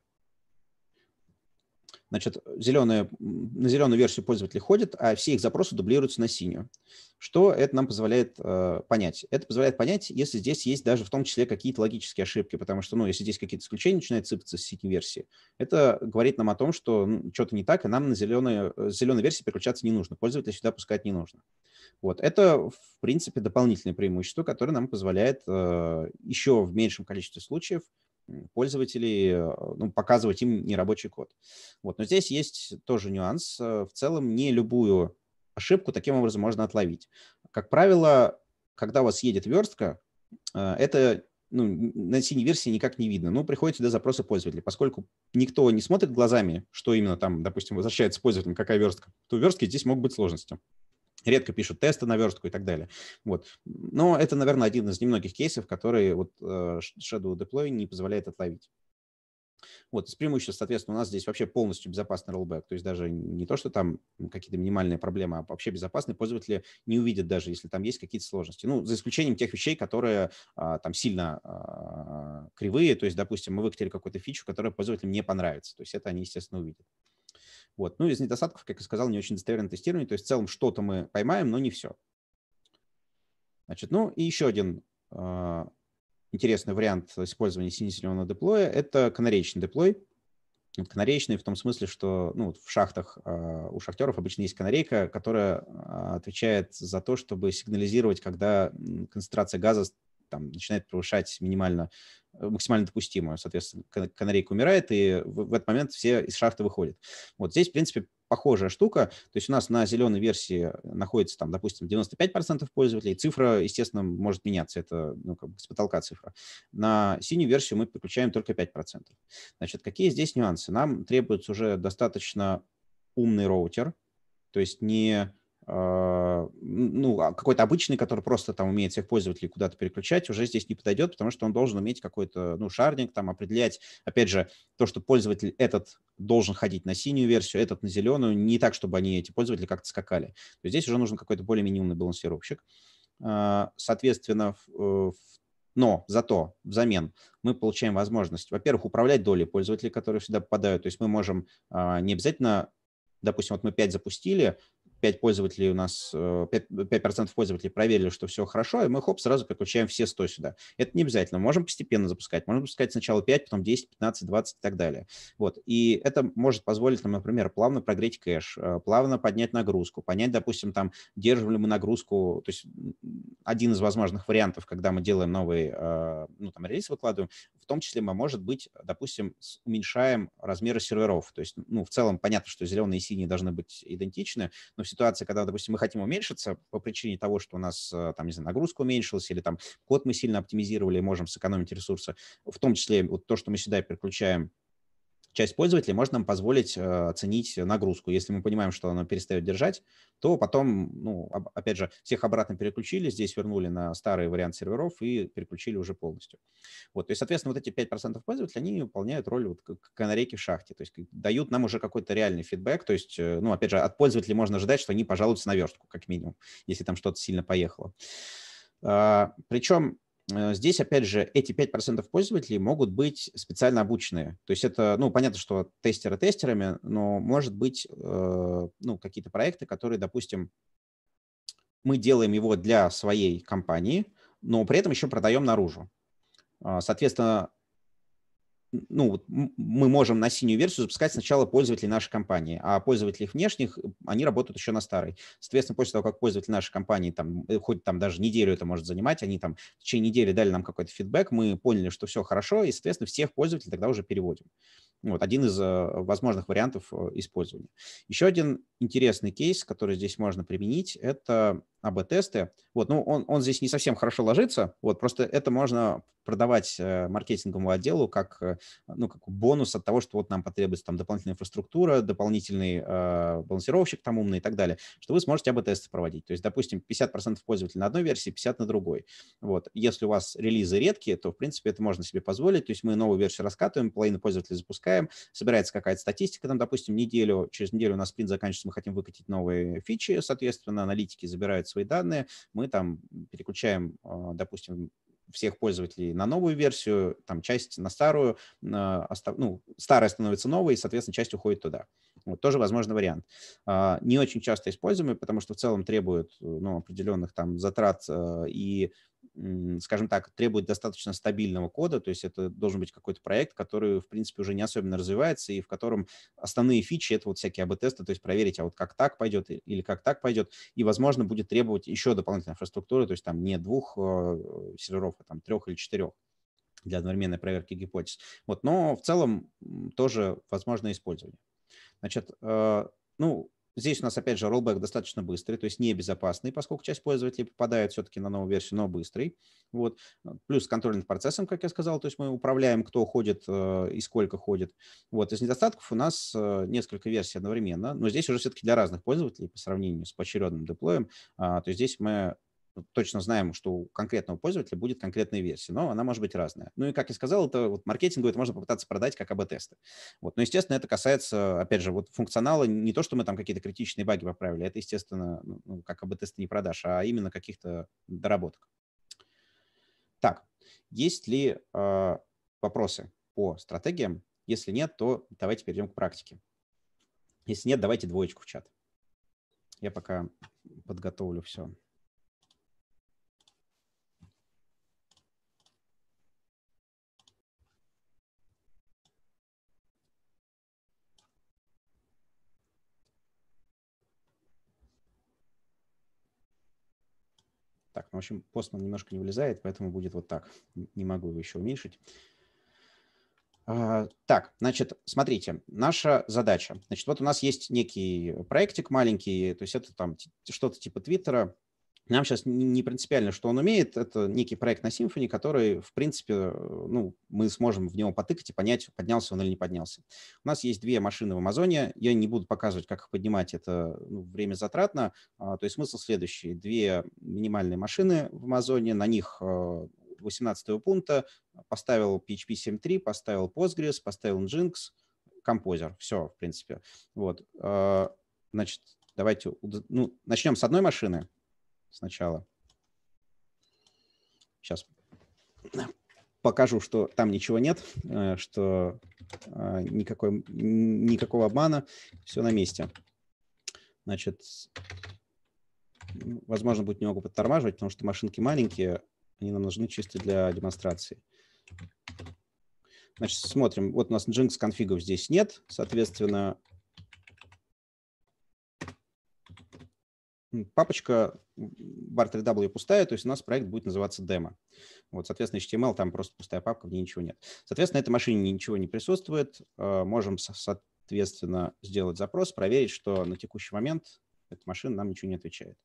[SPEAKER 1] Значит, зеленые, на зеленую версию пользователи ходят, а все их запросы дублируются на синюю. Что это нам позволяет э, понять? Это позволяет понять, если здесь есть даже в том числе какие-то логические ошибки, потому что, ну, если здесь какие-то исключения начинают сыпаться с синей версии, это говорит нам о том, что ну, что-то не так, и нам на зеленую, э, зеленой версии переключаться не нужно, пользователя сюда пускать не нужно. Вот, это, в принципе, дополнительное преимущество, которое нам позволяет э, еще в меньшем количестве случаев – пользователей, э, ну, показывать им нерабочий код. Вот. Но здесь есть тоже нюанс. Э, в целом не любую ошибку таким образом можно отловить. Как правило, когда у вас едет верстка, э, это ну, на синей версии никак не видно. Ну, приходят сюда запросы пользователей. Поскольку никто не смотрит глазами, что именно там, допустим, возвращается пользователям, какая верстка, то верстки здесь могут быть сложности редко пишут тесты на верстку и так далее. Вот. Но это, наверное, один из немногих кейсов, который вот э, Shadow Deploy не позволяет отловить. Вот, из преимуществ, соответственно, у нас здесь вообще полностью безопасный rollback. То есть даже не то, что там какие-то минимальные проблемы, а вообще безопасные пользователи не увидят даже, если там есть какие-то сложности. Ну, за исключением тех вещей, которые а, там сильно а, кривые. То есть, допустим, мы выкатили какую-то фичу, которая пользователям не понравится. То есть это они, естественно, увидят. Вот. Ну, из недостатков, как я сказал, не очень достоверное тестирование. То есть в целом что-то мы поймаем, но не все. Значит, ну и еще один а, интересный вариант использования сине деплоя – это канареечный деплой. Вот в том смысле, что ну, в шахтах а, у шахтеров обычно есть канарейка, которая а, отвечает за то, чтобы сигнализировать, когда концентрация газа там, начинает превышать минимально, э, максимально допустимую. Соответственно, канарейка умирает, и в, в этот момент все из шахты выходят. Вот здесь, в принципе, похожая штука. То есть у нас на зеленой версии находится, там, допустим, 95% пользователей. Цифра, естественно, может меняться. Это ну, как бы с потолка цифра. На синюю версию мы подключаем только 5%. Значит, какие здесь нюансы? Нам требуется уже достаточно умный роутер, то есть не а, ну, а какой-то обычный, который просто там умеет всех пользователей куда-то переключать, уже здесь не подойдет, потому что он должен уметь какой-то, ну, шарник, там, определять, опять же, то, что пользователь этот должен ходить на синюю версию, этот на зеленую, не так, чтобы они, эти пользователи, как-то скакали. То есть здесь уже нужен какой-то более минимумный балансировщик. А, соответственно, э, но зато взамен мы получаем возможность, во-первых, управлять долей пользователей, которые сюда попадают. То есть мы можем не обязательно допустим, вот мы 5 запустили, 5 пользователей у нас, 5%, э, 5 э, пользователей проверили, что все хорошо, и мы, хоп, сразу подключаем все 100 сюда. Это не обязательно. Мы можем постепенно запускать. Можем запускать сначала 5, потом 10, 15, 20 и так далее. Вот. И это может позволить нам, например, плавно прогреть кэш, э, плавно поднять нагрузку, понять, допустим, там, держим ли мы нагрузку. То есть один из возможных вариантов, когда мы делаем новый, ну, там, релиз выкладываем, в том числе мы, может быть, допустим, уменьшаем размеры серверов. То есть, ну, в целом понятно, что зеленые и синие должны быть идентичны, но все ситуации, когда, допустим, мы хотим уменьшиться по причине того, что у нас, э, там, не знаю, нагрузка уменьшилась или там код мы сильно оптимизировали можем сэкономить ресурсы, в том числе вот то, что мы сюда переключаем часть пользователей может нам позволить э, оценить нагрузку. Если мы понимаем, что она перестает держать, то потом, ну, опять же, всех обратно переключили, здесь вернули на старый вариант серверов и переключили уже полностью. Вот, то есть, соответственно, вот эти 5% пользователей, они выполняют роль вот канарейки в шахте, то есть дают нам уже какой-то реальный фидбэк, то есть, э, ну, опять же, от пользователей можно ожидать, что они пожалуются на верстку, как минимум, если там что-то сильно поехало. А, Причем Э, здесь, опять же, эти 5% пользователей могут быть специально обученные. То есть это, ну, понятно, что тестеры тестерами, но может быть, э, ну, какие-то проекты, которые, допустим, мы делаем его для своей компании, но при этом еще продаем наружу. А, соответственно, ну, мы можем на синюю версию запускать сначала пользователи нашей компании, а пользователи внешних, э, они работают еще на старой. Соответственно, после того, как пользователи нашей компании, там, э, хоть там даже неделю это может занимать, они там в течение недели дали нам какой-то фидбэк, мы поняли, что все хорошо, и, соответственно, всех пользователей тогда уже переводим. Вот один из э, возможных вариантов использования. Еще один интересный кейс, который здесь можно применить, это АБ-тесты. Вот, ну, он, он здесь не совсем хорошо ложится, вот, просто это можно продавать э, маркетинговому отделу как, э, ну, как бонус от того, что вот нам потребуется там дополнительная инфраструктура, дополнительный э, балансировщик там умный и так далее, что вы сможете АБ-тесты проводить. То есть, допустим, 50% пользователей на одной версии, 50% на другой. Вот. Если у вас релизы редкие, то, в принципе, это можно себе позволить. То есть мы новую версию раскатываем, половину пользователей запускаем, собирается какая-то статистика, там, допустим, неделю, через неделю у нас спринт заканчивается, мы хотим выкатить новые фичи, соответственно, аналитики забираются свои данные, мы там переключаем, а, допустим, всех пользователей на новую версию, там часть на старую, ну, старая становится новой, и, соответственно, часть уходит туда. Вот, тоже возможный вариант. А, не очень часто используемый, потому что в целом требует ну, определенных там затрат а, и скажем так, требует достаточно стабильного кода, то есть это должен быть какой-то проект, который, в принципе, уже не особенно развивается и в котором основные фичи — это вот всякие АБ-тесты, то есть проверить, а вот как так пойдет или как так пойдет, и, возможно, будет требовать еще дополнительной инфраструктуры, то есть там не двух э, серверов, а там трех или четырех для одновременной проверки гипотез. Вот, но в целом тоже возможно использование. Значит, э, ну, Здесь у нас, опять же, rollback достаточно быстрый, то есть небезопасный, поскольку часть пользователей попадает все-таки на новую версию, но быстрый. Вот. Плюс контроль над процессом, как я сказал, то есть мы управляем, кто ходит э, и сколько ходит. Вот. Из недостатков у нас э, несколько версий одновременно, но здесь уже все-таки для разных пользователей по сравнению с поочередным деплоем. А, то есть здесь мы ну, точно знаем, что у конкретного пользователя будет конкретная версия, но она может быть разная. Ну и, как я сказал, это вот маркетингу это можно попытаться продать как АБ-тесты. Вот. Но, естественно, это касается, опять же, вот функционала, не то, что мы там какие-то критичные баги поправили, это, естественно, ну, ну как АБ-тесты не продашь, а именно каких-то доработок. Так, есть ли э, вопросы по стратегиям? Если нет, то давайте перейдем к практике. Если нет, давайте двоечку в чат. Я пока подготовлю все. общем, постман немножко не вылезает, поэтому будет вот так. Не могу его еще уменьшить. А, так, значит, смотрите, наша задача. Значит, вот у нас есть некий проектик маленький, то есть это там что-то типа Твиттера, нам сейчас не принципиально, что он умеет. Это некий проект на Symfony, который, в принципе, э, ну, мы сможем в него потыкать и понять, поднялся он или не поднялся. У нас есть две машины в Амазоне. Я не буду показывать, как их поднимать. Это ну, время затратно. А, то есть смысл следующий. Две минимальные машины в Амазоне. На них 18 э, пункта поставил PHP 7.3, поставил Postgres, поставил Nginx, Composer. Все, в принципе. Вот. Э, значит, давайте ну, начнем с одной машины сначала. Сейчас покажу, что там ничего нет, э, что э, никакой, никакого обмана, все на месте. Значит, возможно, будет немного подтормаживать, потому что машинки маленькие, они нам нужны чисто для демонстрации. Значит, смотрим. Вот у нас Jinx конфигов здесь нет. Соответственно, папочка bar 3w пустая, то есть у нас проект будет называться демо. Вот, соответственно, HTML там просто пустая папка, в ней ничего нет. Соответственно, этой машине ничего не присутствует. Э, можем, соответственно, сделать запрос, проверить, что на текущий момент эта машина нам ничего не отвечает.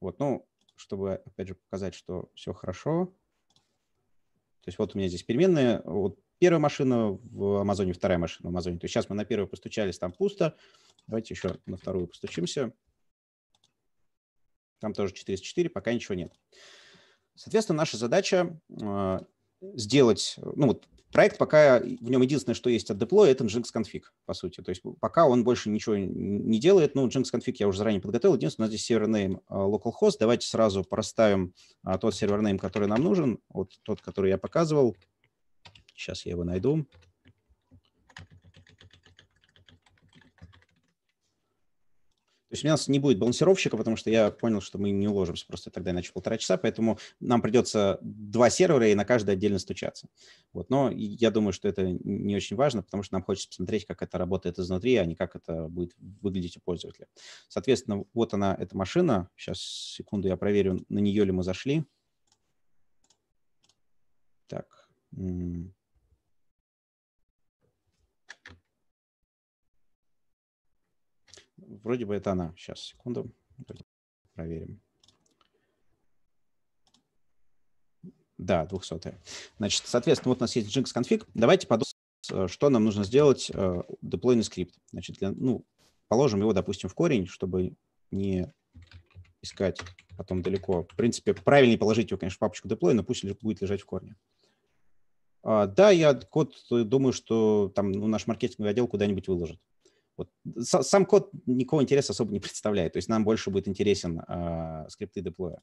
[SPEAKER 1] Вот, ну, чтобы, опять же, показать, что все хорошо. То есть вот у меня здесь переменные. Вот первая машина в Амазоне, вторая машина в Амазоне. То есть сейчас мы на первую постучались, там пусто. Давайте еще на вторую постучимся. Там тоже 404, пока ничего нет. Соответственно, наша задача э, сделать, ну вот проект пока, в нем единственное, что есть от деплоя, это Nginx config, по сути. То есть пока он больше ничего не делает. Ну, Nginx config я уже заранее подготовил. Единственное, у нас здесь сервернейм э, localhost. Давайте сразу проставим э, тот сервернейм, который нам нужен, вот тот, который я показывал. Сейчас я его найду. То есть у нас не будет балансировщика, потому что я понял, что мы не уложимся просто тогда, иначе полтора часа, поэтому нам придется два сервера и на каждый отдельно стучаться. Вот. Но я думаю, что это не очень важно, потому что нам хочется посмотреть, как это работает изнутри, а не как это будет выглядеть у пользователя. Соответственно, вот она, эта машина. Сейчас, секунду, я проверю, на нее ли мы зашли. Так. вроде бы это она. Сейчас, секунду, проверим. Да, 200. Значит, соответственно, вот у нас есть Jinx конфиг. Давайте подумаем, что нам нужно сделать деплойный э, скрипт. Значит, для, ну, положим его, допустим, в корень, чтобы не искать потом далеко. В принципе, правильнее положить его, конечно, в папочку deploy, но пусть будет лежать в корне. А, да, я код думаю, что там ну, наш маркетинговый отдел куда-нибудь выложит. Вот сам код никакого интереса особо не представляет. То есть нам больше будет интересен э, скрипты деплоя.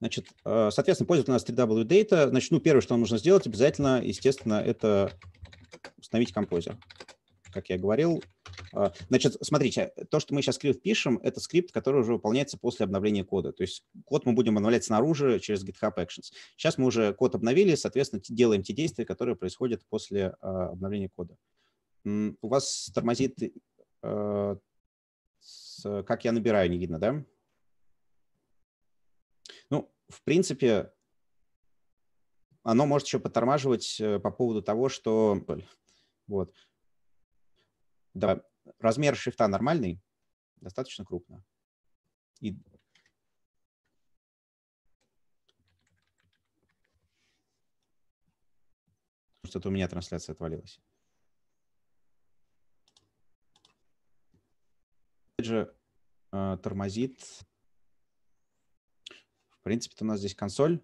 [SPEAKER 1] Значит, э, соответственно, пользователь у нас 3W Data. Значит, ну, первое, что нам нужно сделать, обязательно, естественно, это установить композер. Как я говорил. Э, значит, смотрите, то, что мы сейчас скрипт пишем, это скрипт, который уже выполняется после обновления кода. То есть код мы будем обновлять снаружи через GitHub Actions. Сейчас мы уже код обновили, соответственно, делаем те действия, которые происходят после э, обновления кода у вас тормозит, э, с, как я набираю, не видно, да? Ну, в принципе, оно может еще подтормаживать э, по поводу того, что... Вот. Да, размер шрифта нормальный, достаточно крупно. И что-то у меня трансляция отвалилась. опять же, э, тормозит. В принципе, у нас здесь консоль.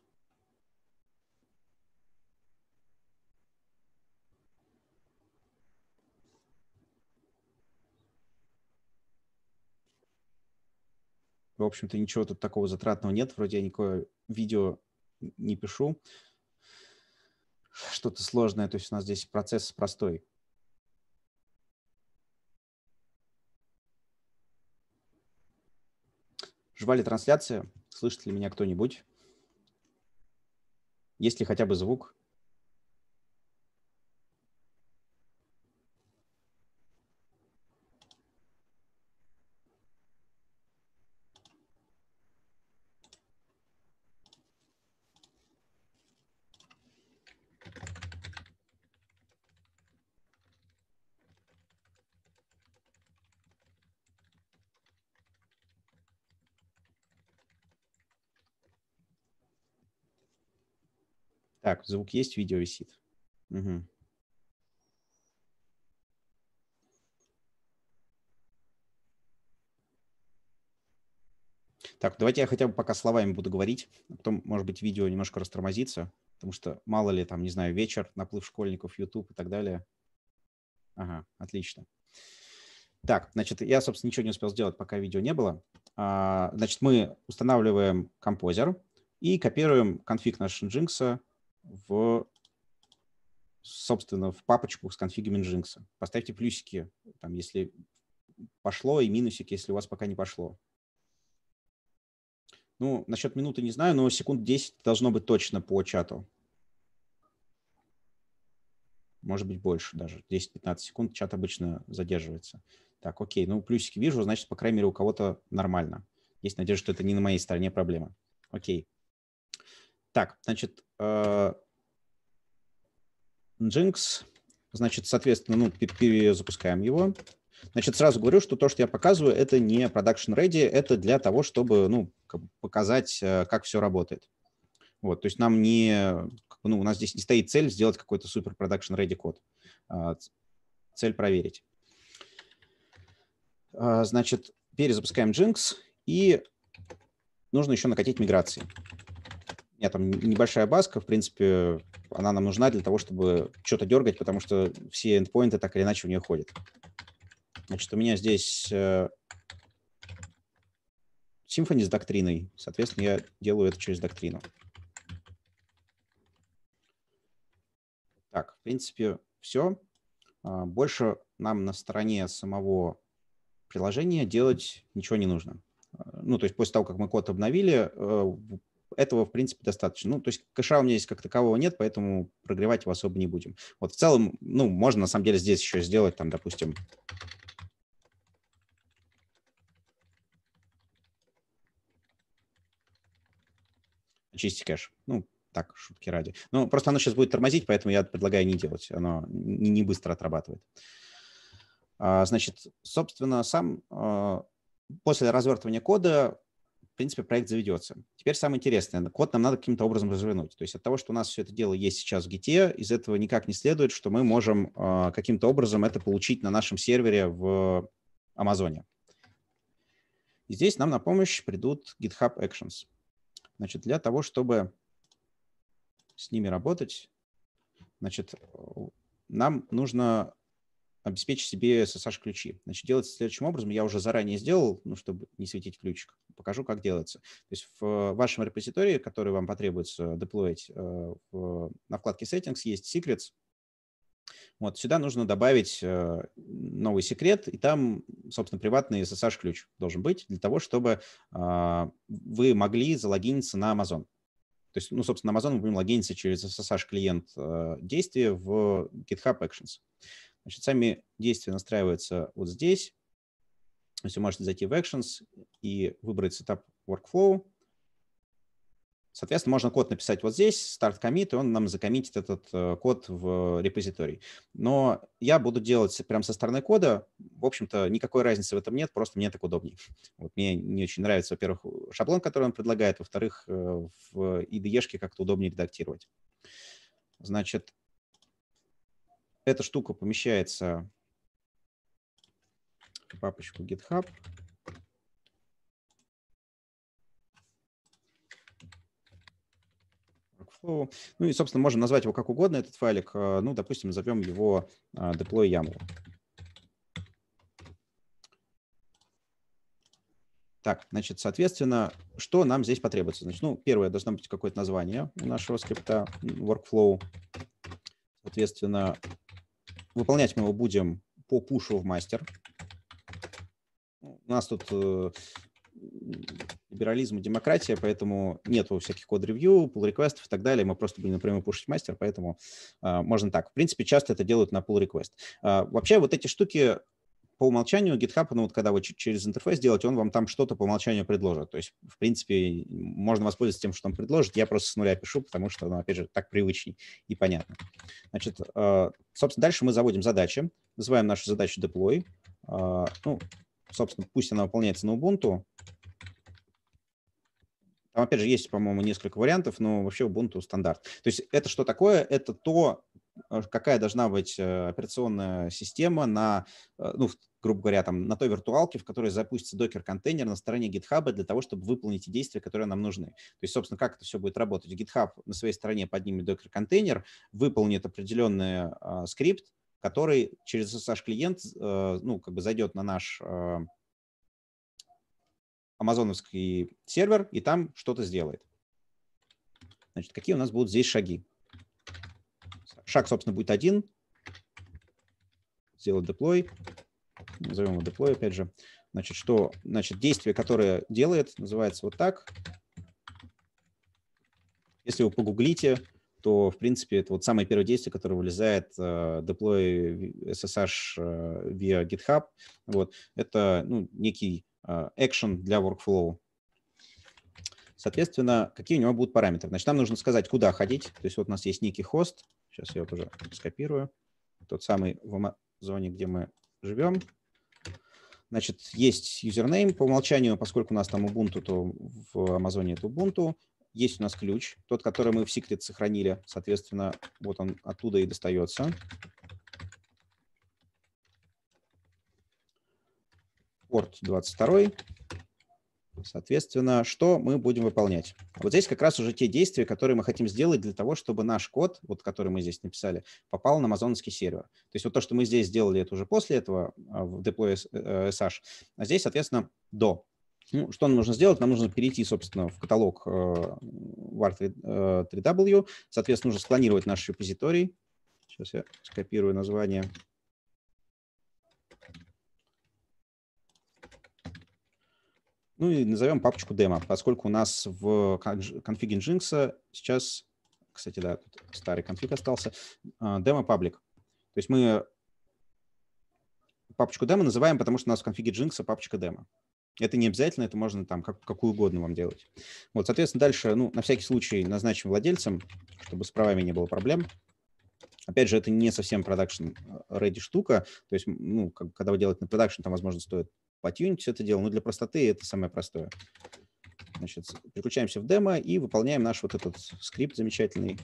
[SPEAKER 1] В общем-то, ничего тут такого затратного нет. Вроде я никакое видео не пишу. Что-то сложное. То есть у нас здесь процесс простой. Жвали трансляция. Слышит ли меня кто-нибудь? Есть ли хотя бы звук? Так, звук есть, видео висит. Угу. Так, давайте я хотя бы пока словами буду говорить, а потом, может быть, видео немножко растормозится, потому что мало ли там, не знаю, вечер, наплыв школьников, YouTube и так далее. Ага, отлично. Так, значит, я, собственно, ничего не успел сделать, пока видео не было. А, значит, мы устанавливаем композер и копируем конфиг нашего Nginx в собственно, в папочку с конфигами Nginx. Поставьте плюсики, там, если пошло, и минусики, если у вас пока не пошло. Ну, насчет минуты не знаю, но секунд 10 должно быть точно по чату. Может быть, больше даже. 10-15 секунд чат обычно задерживается. Так, окей, ну плюсики вижу, значит, по крайней мере, у кого-то нормально. Есть надежда, что это не на моей стороне проблема. Окей. Так, значит, Jinx, э, значит, соответственно, ну, перезапускаем его. Значит, сразу говорю, что то, что я показываю, это не production ready, это для того, чтобы ну, показать, э, как все работает. Вот, то есть нам не, ну, у нас здесь не стоит цель сделать какой-то супер production ready код. А, цель проверить. А, значит, перезапускаем Jinx и нужно еще накатить миграции меня там небольшая баска, в принципе, она нам нужна для того, чтобы что-то дергать, потому что все эндпоинты так или иначе в нее ходят. Значит, у меня здесь э, Symfony с доктриной. Соответственно, я делаю это через доктрину. Так, в принципе, все. А, больше нам на стороне самого приложения делать ничего не нужно. А, ну, то есть после того, как мы код обновили, э, этого, в принципе, достаточно. Ну, то есть кэша у меня здесь как такового нет, поэтому прогревать его особо не будем. Вот в целом, ну, можно на самом деле здесь еще сделать, там, допустим, очистить кэш. Ну, так, шутки ради. Ну, просто оно сейчас будет тормозить, поэтому я предлагаю не делать. Оно не быстро отрабатывает. А, значит, собственно, сам а, после развертывания кода принципе, проект заведется. Теперь самое интересное, код нам надо каким-то образом развернуть. То есть от того, что у нас все это дело есть сейчас в Git, из этого никак не следует, что мы можем а, каким-то образом это получить на нашем сервере в Амазоне. И здесь нам на помощь придут GitHub Actions. Значит, для того, чтобы с ними работать, значит, нам нужно обеспечить себе SSH-ключи. Значит, делается следующим образом. Я уже заранее сделал, ну, чтобы не светить ключик. Покажу, как делается. То есть в вашем репозитории, который вам потребуется деплоить, э, на вкладке Settings есть Secrets. Вот сюда нужно добавить э, новый секрет, и там, собственно, приватный SSH-ключ должен быть для того, чтобы э, вы могли залогиниться на Amazon. То есть, ну, собственно, Amazon мы будем логиниться через SSH-клиент действия в GitHub Actions. Значит, сами действия настраиваются вот здесь. То есть вы можете зайти в Actions и выбрать сетап workflow. Соответственно, можно код написать вот здесь, start commit, и он нам закоммитит этот э, код в репозиторий. Но я буду делать прямо со стороны кода. В общем-то, никакой разницы в этом нет, просто мне так удобнее. Вот мне не очень нравится, во-первых, шаблон, который он предлагает, во-вторых, э, в IDE-шке как-то удобнее редактировать. Значит, эта штука помещается в папочку GitHub. Ну и, собственно, можем назвать его как угодно, этот файлик. Э, ну, допустим, назовем его deploy э, YAML. Так, значит, соответственно, что нам здесь потребуется? Значит, ну, первое, должно быть какое-то название у нашего скрипта workflow. Соответственно, Выполнять мы его будем по пушу в мастер. У нас тут э, либерализм и демократия, поэтому нету всяких код-ревью, pull-реквестов и так далее. Мы просто будем напрямую пушить мастер, поэтому э, можно так. В принципе, часто это делают на pull-реквест. Э, вообще вот эти штуки по умолчанию GitHub, ну вот когда вы через интерфейс делаете, он вам там что-то по умолчанию предложит. То есть, в принципе, можно воспользоваться тем, что он предложит. Я просто с нуля пишу, потому что, ну, опять же, так привычней и понятно. Значит, э, собственно, дальше мы заводим задачи, называем нашу задачу deploy. Э, ну, собственно, пусть она выполняется на Ubuntu. Там, опять же, есть, по-моему, несколько вариантов, но вообще Ubuntu стандарт. То есть это что такое? Это то, Э, какая должна быть э, операционная система на, э, ну, грубо говоря, там, на той виртуалке, в которой запустится докер-контейнер на стороне GitHub для того, чтобы выполнить те действия, которые нам нужны. То есть, собственно, как это все будет работать? GitHub на своей стороне поднимет докер-контейнер, выполнит определенный э, скрипт, который через SSH-клиент э, ну, как бы зайдет на наш э, амазоновский сервер и там что-то сделает. Значит, какие у нас будут здесь шаги? Шаг, собственно, будет один. Сделать deploy. Назовем его deploy, опять же. Значит, что, значит, действие, которое делает, называется вот так. Если вы погуглите, то, в принципе, это вот самое первое действие, которое вылезает э, deploy SSH э, via GitHub. Вот. Это ну, некий э, action для workflow. Соответственно, какие у него будут параметры? Значит, нам нужно сказать, куда ходить. То есть вот у нас есть некий хост, Сейчас я вот уже скопирую. Тот самый в Амазоне, где мы живем. Значит, есть username по умолчанию, поскольку у нас там Ubuntu, то в Амазоне это Ubuntu. Есть у нас ключ, тот, который мы в секрет сохранили. Соответственно, вот он оттуда и достается. Порт 22. Соответственно, что мы будем выполнять? Вот здесь как раз уже те действия, которые мы хотим сделать для того, чтобы наш код, вот который мы здесь написали, попал на амазонский сервер. То есть вот то, что мы здесь сделали, это уже после этого а, в деплое э, SH, а здесь, соответственно, до. Ну, что нам нужно сделать? Нам нужно перейти, собственно, в каталог var3w, э, э, соответственно, нужно склонировать наш репозиторий. Сейчас я скопирую название Ну и назовем папочку демо, поскольку у нас в конфиге Nginx сейчас, кстати, да, тут старый конфиг остался, а, демо паблик. То есть мы папочку демо называем, потому что у нас в конфиге Nginx папочка демо. Это не обязательно, это можно там как, какую угодно вам делать. Вот, соответственно, дальше, ну, на всякий случай назначим владельцем, чтобы с правами не было проблем. Опять же, это не совсем продакшн а, ready штука, то есть, ну, как, когда вы делаете на продакшн, там, возможно, стоит потюнить все это дело. Но для простоты это самое простое. Значит, переключаемся в демо и выполняем наш вот этот скрипт замечательный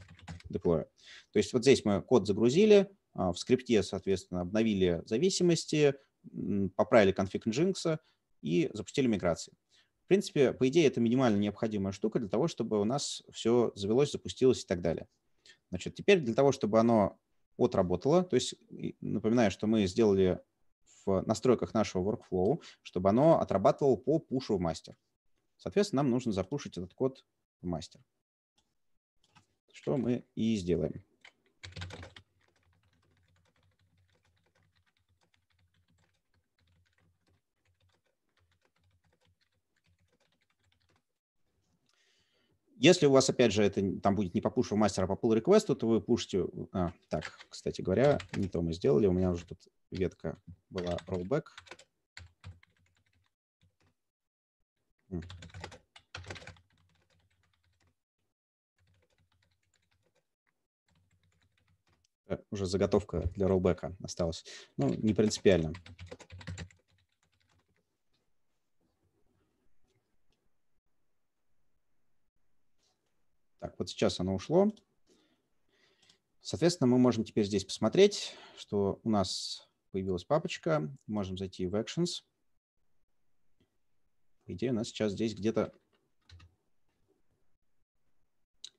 [SPEAKER 1] деплоя. То есть вот здесь мы код загрузили, а, в скрипте, соответственно, обновили зависимости, поправили конфиг Nginx и запустили миграции. В принципе, по идее, это минимально необходимая штука для того, чтобы у нас все завелось, запустилось и так далее. Значит, теперь для того, чтобы оно отработало, то есть напоминаю, что мы сделали в настройках нашего workflow, чтобы оно отрабатывало по пушу в мастер. Соответственно, нам нужно запушить этот код в мастер, что мы и сделаем. Если у вас, опять же, это там будет не по пушу мастера, а по pull request, то вы пушите... А, так, кстати говоря, не то мы сделали. У меня уже тут ветка была rollback. Э, уже заготовка для роллбека осталась. Ну, не принципиально. вот сейчас оно ушло. Соответственно, мы можем теперь здесь посмотреть, что у нас появилась папочка. Можем зайти в Actions. По идее, у нас сейчас здесь где-то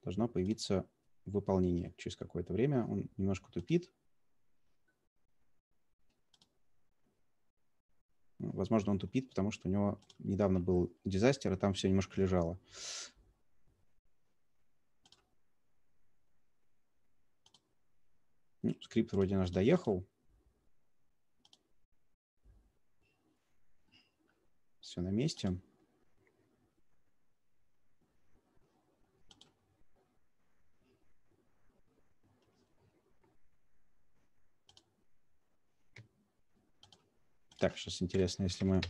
[SPEAKER 1] должно появиться выполнение через какое-то время. Он немножко тупит. Возможно, он тупит, потому что у него недавно был дизастер, и там все немножко лежало. Ну, скрипт вроде наш доехал. Все на месте. Так, сейчас интересно, если мы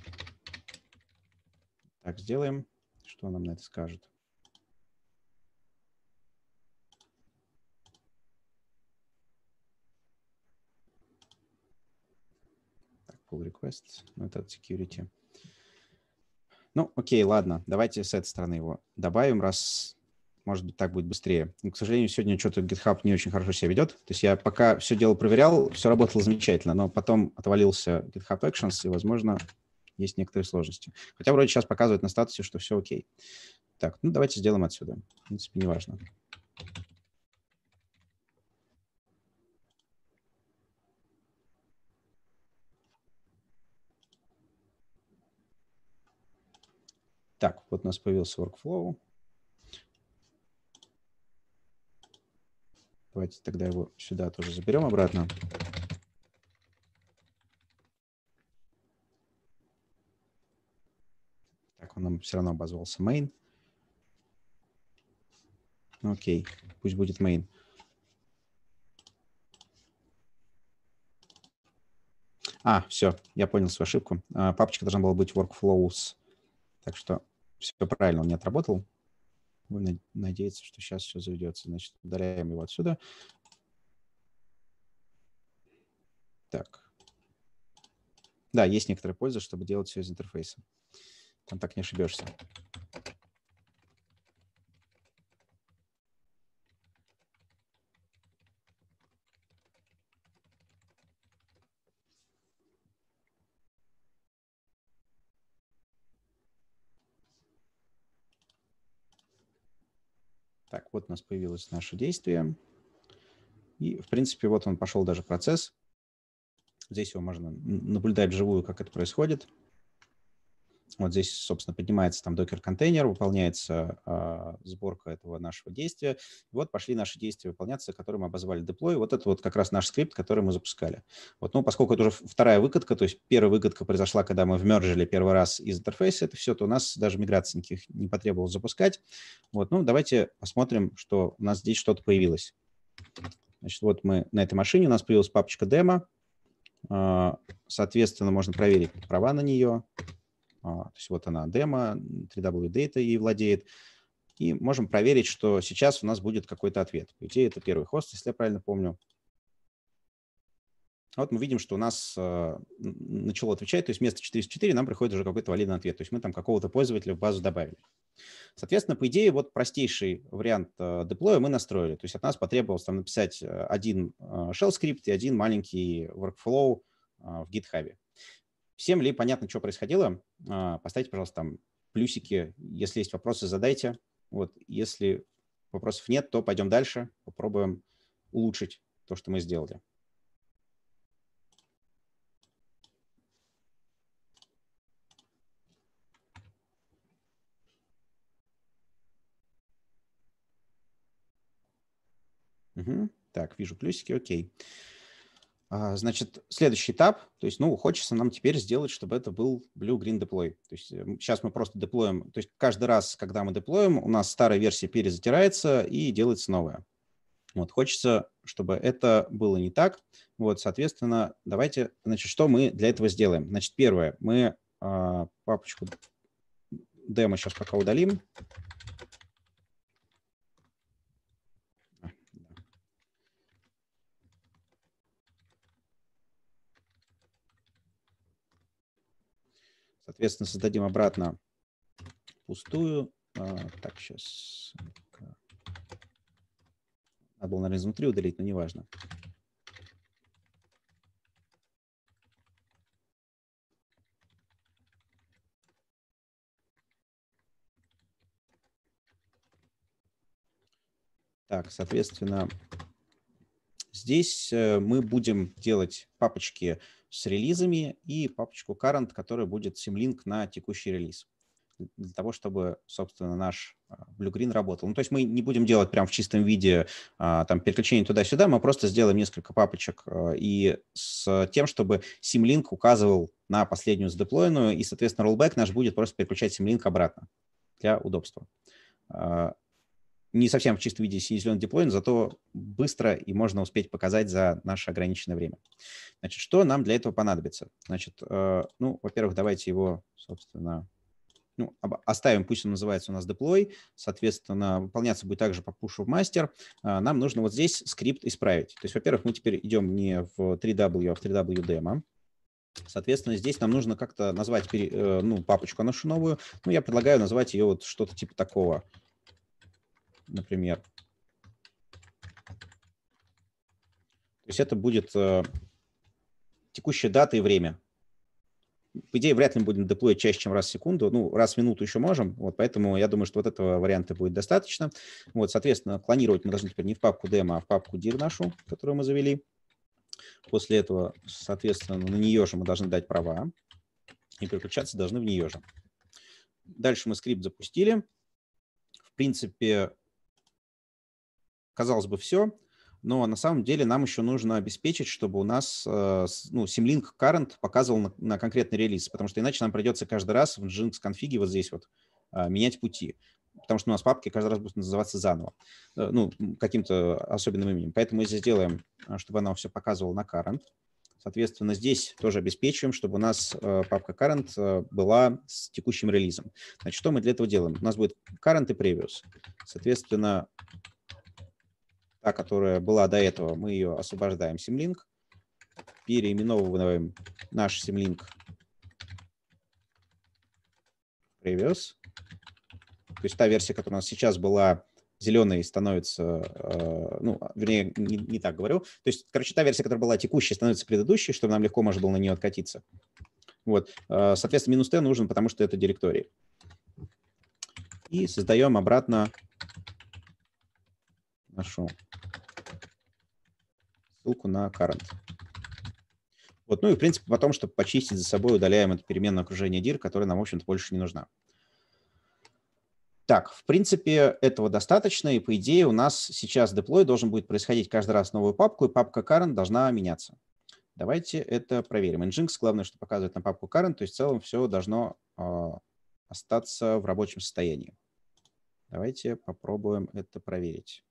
[SPEAKER 1] так сделаем, что нам на это скажет. pull request, но это от security. Ну, окей, ладно, давайте с этой стороны его добавим, раз, может быть, так будет быстрее. Но, ну, к сожалению, сегодня что-то GitHub не очень хорошо себя ведет. То есть я пока все дело проверял, все работало замечательно, но потом отвалился GitHub Actions, и, возможно, есть некоторые сложности. Хотя вроде сейчас показывает на статусе, что все окей. Так, ну давайте сделаем отсюда. В принципе, неважно. важно. Так, вот у нас появился workflow. Давайте тогда его сюда тоже заберем обратно. Так, он нам все равно обозвался main. Ну, окей, пусть будет main. А, все, я понял свою ошибку. А, папочка должна была быть workflows. Так что все правильно, он не отработал. Будем надеяться, что сейчас все заведется. Значит, удаляем его отсюда. Так. Да, есть некоторая польза, чтобы делать все из интерфейса. Там так не ошибешься. у нас появилось наше действие. И, в принципе, вот он пошел даже процесс. Здесь его можно наблюдать вживую, как это происходит. Вот здесь, собственно, поднимается там докер-контейнер, выполняется э, сборка этого нашего действия. Вот пошли наши действия выполняться, которые мы обозвали deploy. Вот это вот как раз наш скрипт, который мы запускали. Вот, ну, поскольку это уже вторая выкатка, то есть первая выкатка произошла, когда мы вмержили первый раз из интерфейса это все, то у нас даже миграции никаких не потребовалось запускать. Вот, ну, давайте посмотрим, что у нас здесь что-то появилось. Значит, вот мы на этой машине, у нас появилась папочка демо. А, соответственно, можно проверить права на нее. А, то есть вот она демо, 3W Data и владеет. И можем проверить, что сейчас у нас будет какой-то ответ. По идее, это первый хост, если я правильно помню. Вот мы видим, что у нас э, начало отвечать, то есть вместо 404 нам приходит уже какой-то валидный ответ. То есть мы там какого-то пользователя в базу добавили. Соответственно, по идее, вот простейший вариант э, деплоя мы настроили. То есть от нас потребовалось там написать э, один shell скрипт и один маленький workflow в GitHub. Всем ли понятно, что происходило? А, поставьте, пожалуйста, там плюсики. Если есть вопросы, задайте. Вот, если вопросов нет, то пойдем дальше, попробуем улучшить то, что мы сделали. Угу. Так, вижу плюсики, окей. А, значит, следующий этап, то есть, ну, хочется нам теперь сделать, чтобы это был blue-green deploy. То есть сейчас эм, мы просто деплоим, то есть каждый раз, когда мы деплоим, у нас старая версия перезатирается и делается новая. Вот, хочется, чтобы это было не так. Вот, соответственно, давайте, значит, что мы для этого сделаем? Значит, первое, мы э, папочку демо сейчас пока удалим. Соответственно, создадим обратно пустую. А, так, сейчас. Надо было, наверное, изнутри удалить, но неважно. Так, соответственно, здесь э, мы будем делать папочки с релизами и папочку current, которая будет симлинк на текущий релиз для того, чтобы, собственно, наш а, Blue Green работал. Ну, то есть мы не будем делать прям в чистом виде а, там переключение туда-сюда, мы просто сделаем несколько папочек а, и с тем, чтобы симлинк указывал на последнюю сдеплоенную, и, соответственно, rollback наш будет просто переключать симлинк обратно для удобства не совсем в чистом виде зеленый но зато быстро и можно успеть показать за наше ограниченное время. Значит, что нам для этого понадобится? Значит, э, ну, во-первых, давайте его, собственно, ну, оставим, пусть он называется у нас deploy, соответственно, выполняться будет также по push в мастер. Э, нам нужно вот здесь скрипт исправить. То есть, во-первых, мы теперь идем не в 3W, а в 3W демо. Соответственно, здесь нам нужно как-то назвать э, ну, папочку нашу новую. Ну, я предлагаю назвать ее вот что-то типа такого – например. То есть это будет э, текущая дата и время. По идее, вряд ли мы будем деплоить чаще, чем раз в секунду. Ну, раз в минуту еще можем. Вот, поэтому я думаю, что вот этого варианта будет достаточно. Вот, соответственно, клонировать мы должны теперь не в папку демо, а в папку dir нашу, которую мы завели. После этого, соответственно, на нее же мы должны дать права и переключаться должны в нее же. Дальше мы скрипт запустили. В принципе, Казалось бы, все, но на самом деле нам еще нужно обеспечить, чтобы у нас э, ну, Simlink current показывал на, на конкретный релиз, потому что иначе нам придется каждый раз в Nginx конфиге вот здесь вот э, менять пути, потому что у нас папки каждый раз будут называться заново, э, ну, каким-то особенным именем. Поэтому мы здесь сделаем, чтобы она все показывала на current. Соответственно, здесь тоже обеспечиваем, чтобы у нас папка current была с текущим релизом. Значит, что мы для этого делаем? У нас будет current и previous. Соответственно, та, которая была до этого, мы ее освобождаем Simlink, переименовываем наш Simlink previous. То есть та версия, которая у нас сейчас была зеленой, становится, э, ну, вернее, не, не так говорю. То есть, короче, та версия, которая была текущей, становится предыдущей, чтобы нам легко можно было на нее откатиться. Вот. Э, соответственно, минус t нужен, потому что это директория И создаем обратно нашу ссылку на current. Вот, ну и, в принципе, потом, чтобы почистить за собой, удаляем это переменное окружение dir, которая нам, в общем-то, больше не нужна. Так, в принципе, этого достаточно, и по идее у нас сейчас деплой должен будет происходить каждый раз новую папку, и папка current должна меняться. Давайте это проверим. Nginx, главное, что показывает на папку current, то есть в целом все должно э, остаться в рабочем состоянии. Давайте попробуем это проверить.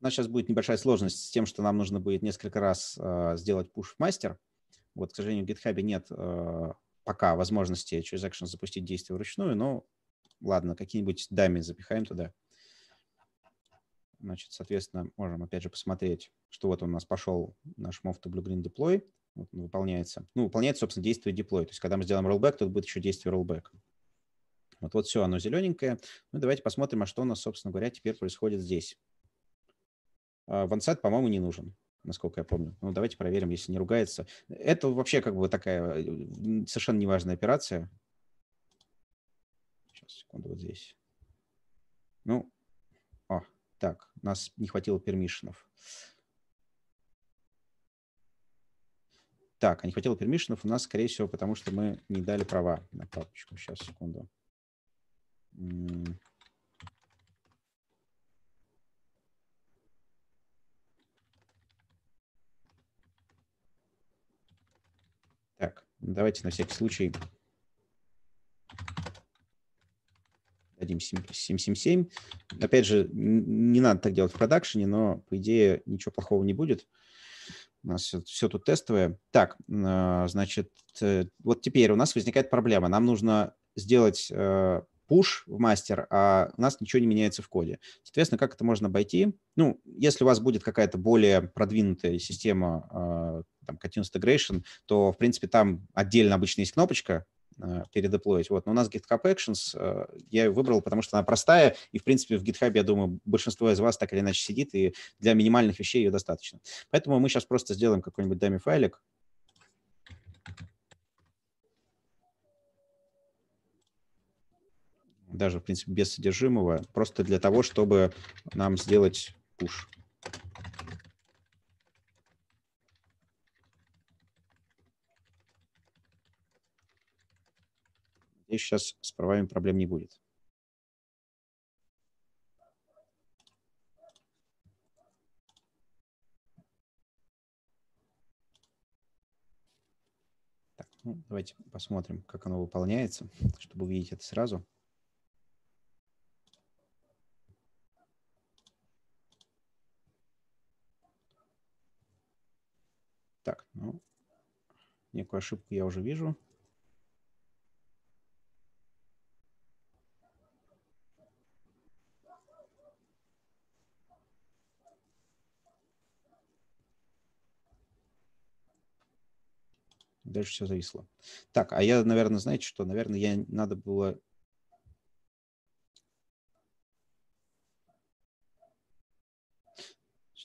[SPEAKER 1] У нас сейчас будет небольшая сложность с тем, что нам нужно будет несколько раз э, сделать push в мастер. Вот, к сожалению, в GitHub нет э, пока возможности через Action запустить действие вручную, но ладно, какие-нибудь дами запихаем туда. Значит, соответственно, можем опять же посмотреть, что вот у нас пошел наш move to blue green deploy. Вот он выполняется. Ну, выполняется, собственно, действие deploy. То есть, когда мы сделаем rollback, тут будет еще действие rollback. Вот, вот все, оно зелененькое. Ну, давайте посмотрим, а что у нас, собственно говоря, теперь происходит здесь. А, Вансат, по-моему, не нужен насколько я помню. Ну, давайте проверим, если не ругается. Это вообще как бы такая э, совершенно неважная операция. Сейчас, секунду, вот здесь. Ну, о, а, так, нас не хватило пермишенов. Так, а не хватило пермишенов у нас, скорее всего, потому что мы не дали права на папочку. Сейчас, секунду. Давайте на всякий случай дадим 777. Опять же, не надо так делать в продакшене, но, по идее, ничего плохого не будет. У нас все, все тут тестовое. Так, а, значит, э, вот теперь у нас возникает проблема. Нам нужно сделать э, пуш в мастер, а у нас ничего не меняется в коде. Соответственно, как это можно обойти? Ну, если у вас будет какая-то более продвинутая система а, там Continuous Integration, то, в принципе, там отдельно обычно есть кнопочка, э, передеплоить. Вот. Но у нас GitHub Actions э, я ее выбрал, потому что она простая, и, в принципе, в GitHub, я думаю, большинство из вас так или иначе сидит, и для минимальных вещей ее достаточно. Поэтому мы сейчас просто сделаем какой-нибудь dummy файлик Даже, в принципе, без содержимого, просто для того, чтобы нам сделать push. Здесь сейчас с правами проблем не будет. Так, ну, давайте посмотрим, как оно выполняется, чтобы увидеть это сразу. Так, ну, некую ошибку я уже вижу. Дальше все зависло. Так, а я, наверное, знаете что? Наверное, я надо было...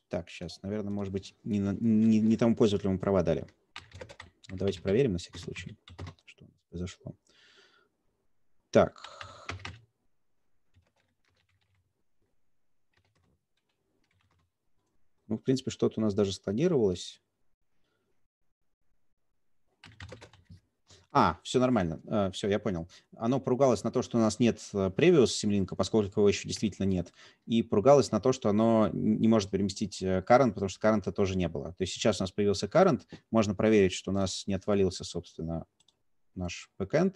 [SPEAKER 1] Так, сейчас, наверное, может быть, не, не, не тому пользователю мы права дали. Ну, давайте проверим на всякий случай, что у нас произошло. Так, Ну, в принципе, что-то у нас даже спланировалось. А, все нормально, э, все, я понял. Оно поругалось на то, что у нас нет э, превиус симлинка, а поскольку его еще действительно нет, и поругалось на то, что оно не может переместить э, current, потому что current тоже не было. То есть сейчас у нас появился current, можно проверить, что у нас не отвалился, собственно, наш Все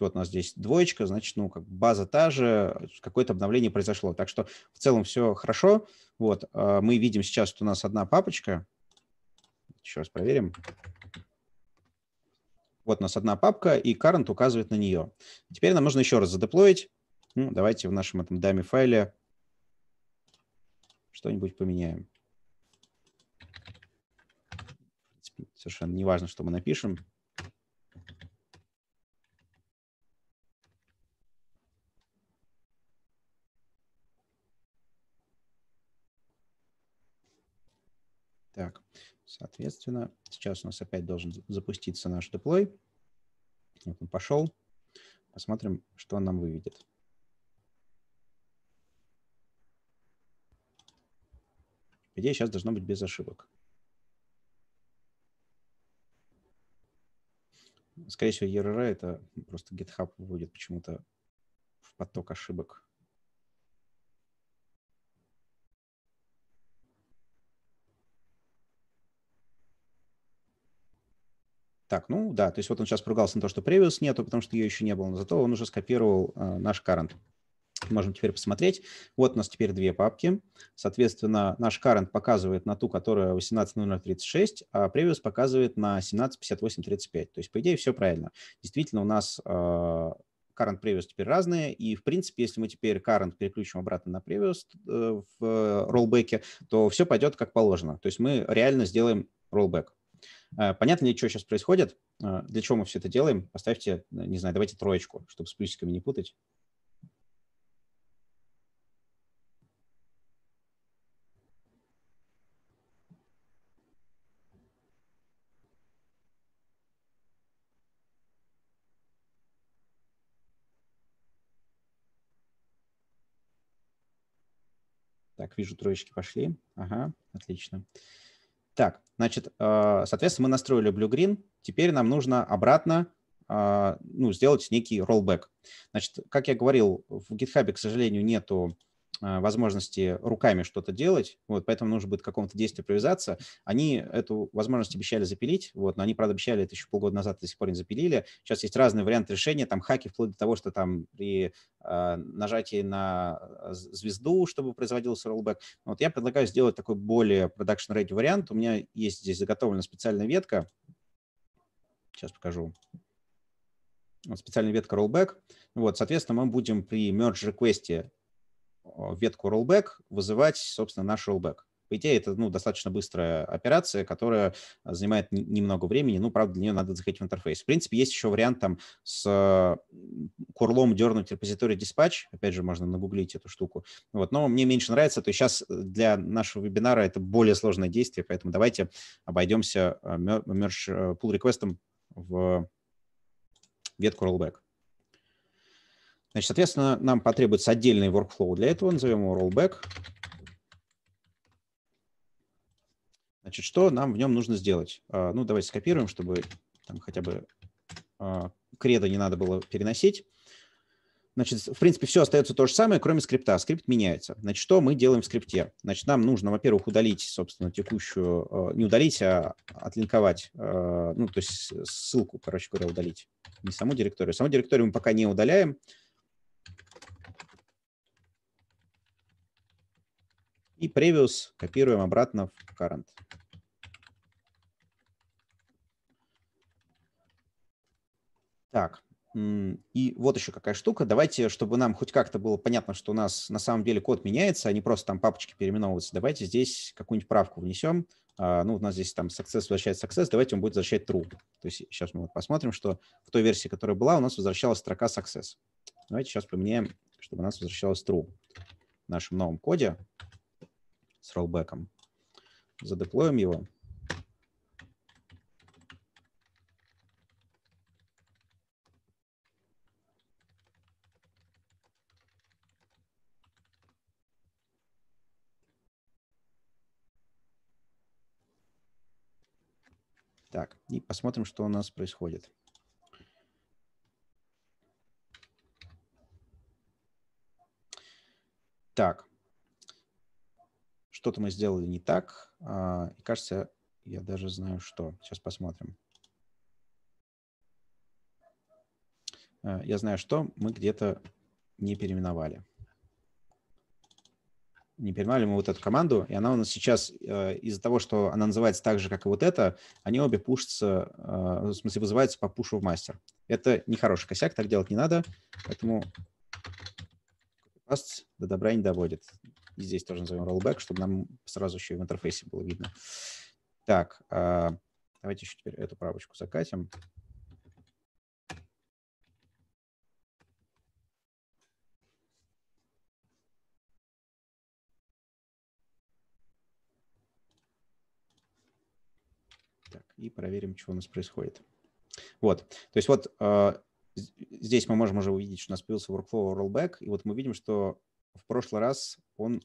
[SPEAKER 1] Вот у нас здесь двоечка, значит, ну, как база та же, какое-то обновление произошло. Так что в целом все хорошо. Вот, мы видим сейчас, что у нас одна папочка. Еще раз проверим. Вот у нас одна папка, и current указывает на нее. Теперь нам нужно еще раз задеплоить. Ну, давайте в нашем этом даме файле что-нибудь поменяем. Совершенно не важно, что мы напишем. Соответственно, сейчас у нас опять должен запуститься наш деплой. Вот он пошел. Посмотрим, что он нам выведет. По идее, сейчас должно быть без ошибок. Скорее всего, ERR — это просто GitHub выводит почему-то в поток ошибок Так, ну да, то есть вот он сейчас поругался на то, что previous нету, потому что ее еще не было, но зато он уже скопировал э, наш current. Можем теперь посмотреть. Вот у нас теперь две папки. Соответственно, наш current показывает на ту, которая 18036, а previous показывает на 17.58.35. То есть, по идее, все правильно. Действительно, у нас э, current previous теперь разные, и, в принципе, если мы теперь current переключим обратно на previous э, в э, то все пойдет как положено. То есть мы реально сделаем rollback. Э, понятно ли, что сейчас происходит? Э, для чего мы все это делаем? Поставьте, э, не знаю, давайте троечку, чтобы с плюсиками не путать. Так, вижу, троечки пошли. Ага, отлично. Отлично. Так, значит, э, соответственно, мы настроили blue-green. Теперь нам нужно обратно э, ну, сделать некий rollback. Значит, как я говорил, в GitHub, к сожалению, нету Э, возможности руками что-то делать, вот, поэтому нужно будет к какому-то действию привязаться. Они эту возможность обещали запилить, вот, но они, правда, обещали это еще полгода назад, до сих пор не запилили. Сейчас есть разные варианты решения, там хаки вплоть до того, что там при э, нажатии на э, звезду, чтобы производился rollback. Вот я предлагаю сделать такой более production-ready вариант. У меня есть здесь заготовлена специальная ветка. Сейчас покажу Вот специальная ветка rollback. Вот, соответственно, мы будем при merge request Э, ветку rollback вызывать, собственно, наш rollback. По идее, это ну, достаточно быстрая операция, которая занимает немного времени. Ну, правда, для нее надо заходить в интерфейс. В принципе, есть еще вариант там с курлом дернуть репозиторий dispatch. Опять же, можно нагуглить эту штуку. Вот. Но мне меньше нравится. То есть сейчас э, для нашего вебинара это более сложное действие, поэтому давайте обойдемся merge э, pull реквестом в ветку rollback. Значит, соответственно, нам потребуется отдельный workflow для этого, назовем его rollback. Значит, что нам в нем нужно сделать? А, ну, давайте скопируем, чтобы там хотя бы а, кредо не надо было переносить. Значит, в принципе, все остается то же самое, кроме скрипта. Скрипт меняется. Значит, что мы делаем в скрипте? Значит, нам нужно, во-первых, удалить, собственно, текущую, а, не удалить, а отлинковать, ну, то есть ссылку, короче говоря, удалить. Не саму директорию. Саму директорию мы пока не удаляем, И previous копируем обратно в current. Так, и вот еще какая штука. Давайте, чтобы нам хоть как-то было понятно, что у нас на самом деле код меняется, а не просто там папочки переименовываются, давайте здесь какую-нибудь правку внесем. А, ну, у нас здесь там success возвращает success, давайте он будет возвращать true. То есть сейчас мы вот посмотрим, что в той версии, которая была, у нас возвращалась строка success. Давайте сейчас поменяем, чтобы у нас возвращалась true в нашем новом коде с роллбеком. Задеплоим его. Так, и посмотрим, что у нас происходит. Так, что-то мы сделали не так. А, и кажется, я даже знаю, что. Сейчас посмотрим. А, я знаю, что мы где-то не переименовали. Не переименовали мы вот эту команду, и она у нас сейчас, а, из-за того, что она называется так же, как и вот эта, они обе пушатся, в смысле вызываются по пушу в мастер. Это нехороший косяк, так делать не надо, поэтому паст до добра не доводит. И здесь тоже назовем rollback, чтобы нам сразу еще и в интерфейсе было видно. Так, а, давайте еще теперь эту правочку закатим. Так, и проверим, что у нас происходит. Вот, то есть вот а, здесь мы можем уже увидеть, что у нас появился workflow rollback, и вот мы видим, что в прошлый раз он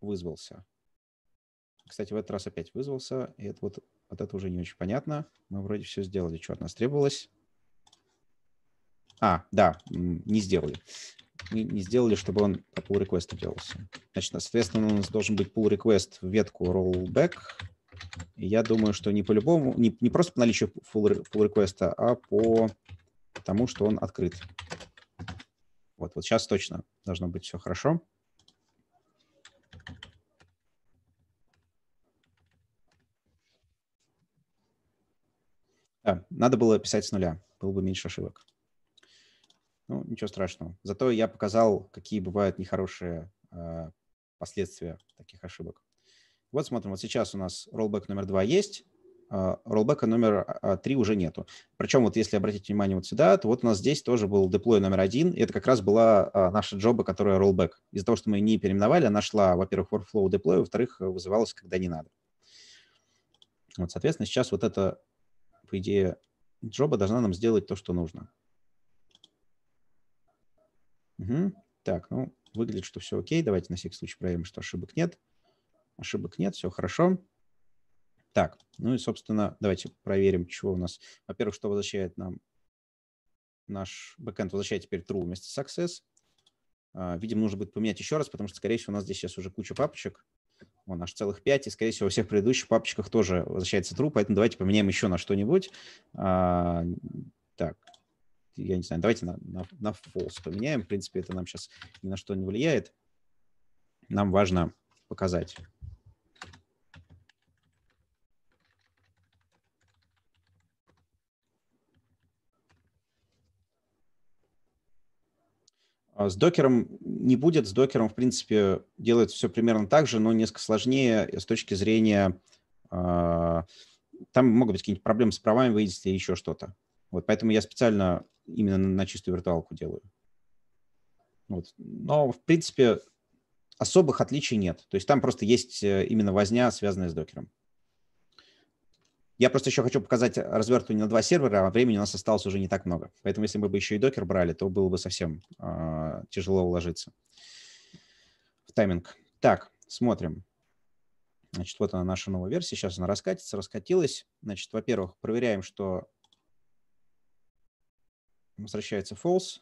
[SPEAKER 1] вызвался. Кстати, в этот раз опять вызвался, и это вот, вот это уже не очень понятно. Мы вроде все сделали, что от нас требовалось. А, да, не сделали. Не, не сделали, чтобы он по pull request делался. Значит, соответственно, у нас должен быть pull request в ветку rollback. И я думаю, что не по-любому, не, не просто по наличию pull, pull request, а по тому, что он открыт. Вот, вот сейчас точно должно быть все хорошо. Да, надо было писать с нуля, было бы меньше ошибок. Ну, ничего страшного. Зато я показал, какие бывают нехорошие э, последствия таких ошибок. Вот смотрим, вот сейчас у нас rollback номер два есть, а, роллбека номер 3 а, уже нету. Причем вот если обратить внимание вот сюда, то вот у нас здесь тоже был деплой номер один, и это как раз была а, наша джоба, которая роллбек. Из-за того, что мы не переименовали, она шла, во-первых, workflow deploy, во-вторых, вызывалась, когда не надо. Вот, соответственно, сейчас вот эта, по идее, джоба должна нам сделать то, что нужно. Угу. Так, ну, выглядит, что все окей. Давайте на всякий случай проверим, что ошибок нет. Ошибок нет, все хорошо. Хорошо. Так, ну и, собственно, давайте проверим, чего у нас. Во-первых, что возвращает нам наш бэкэнд, возвращает теперь true вместо success. А, видимо, нужно будет поменять еще раз, потому что, скорее всего, у нас здесь сейчас уже куча папочек. Вон, аж целых 5, и, скорее всего, во всех предыдущих папочках тоже возвращается true, поэтому давайте поменяем еще на что-нибудь. А, так, я не знаю, давайте на, на, на false поменяем. В принципе, это нам сейчас ни на что не влияет. Нам важно показать А с докером не будет. С докером, в принципе, делается все примерно так же, но несколько сложнее с точки зрения... А, там могут быть какие-нибудь проблемы с правами выйдете или еще что-то. Вот поэтому я специально именно на чистую виртуалку делаю. Вот. Но, в принципе, особых отличий нет. То есть там просто есть э, именно возня, связанная с докером. Я просто еще хочу показать развертывание на два сервера, а времени у нас осталось уже не так много. Поэтому если мы бы еще и докер брали, то было бы совсем э, тяжело уложиться в тайминг. Так, смотрим. Значит, вот она наша новая версия. Сейчас она раскатится, раскатилась. Значит, во-первых, проверяем, что возвращается false,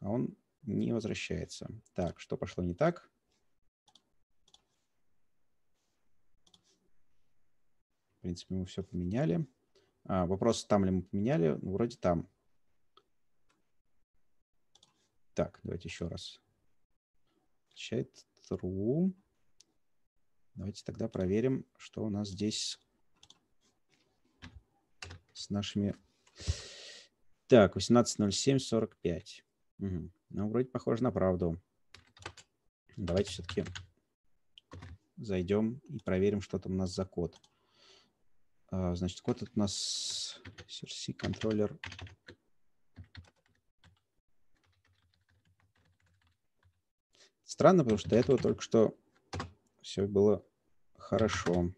[SPEAKER 1] а он не возвращается. Так, что пошло не так? принципе, мы все поменяли. А, вопрос, там ли мы поменяли? Ну, вроде там. Так, давайте еще раз. Отвечает true. Давайте тогда проверим, что у нас здесь с нашими... Так, 18.07.45. Угу. Ну, вроде похоже на правду. Давайте все-таки зайдем и проверим, что там у нас за код. А, значит, код это у нас CRC контроллер. Странно, потому что до этого только что все было хорошо.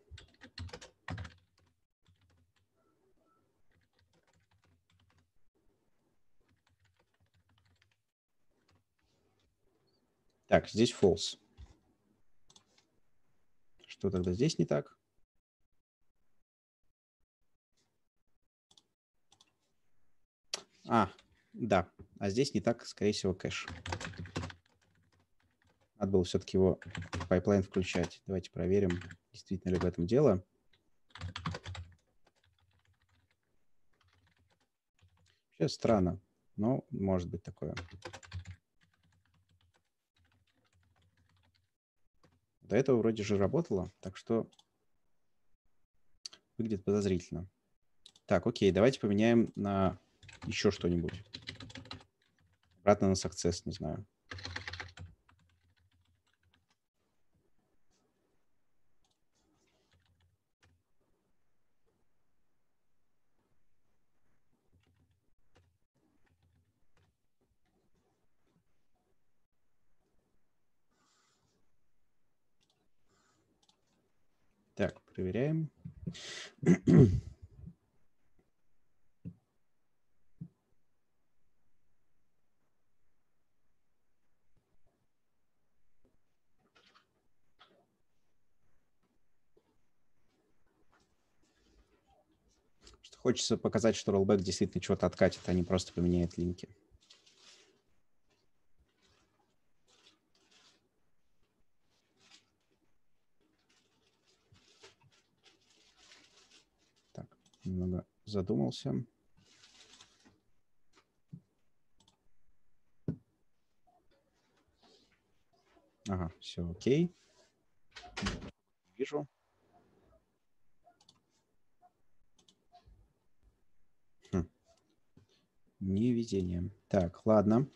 [SPEAKER 1] Так, здесь false. Что тогда здесь не так? А, да. А здесь не так, скорее всего, кэш. Надо было все-таки его в пайплайн включать. Давайте проверим, действительно ли в этом дело. Вообще странно, но может быть такое. До этого вроде же работало, так что выглядит подозрительно. Так, окей, давайте поменяем на еще что-нибудь. Обратно на success, не знаю. Так, проверяем. Хочется показать, что rollback действительно чего-то откатит, а не просто поменяет линки. Так, немного задумался. Ага, все окей. Вижу. Не видение. Так, ладно.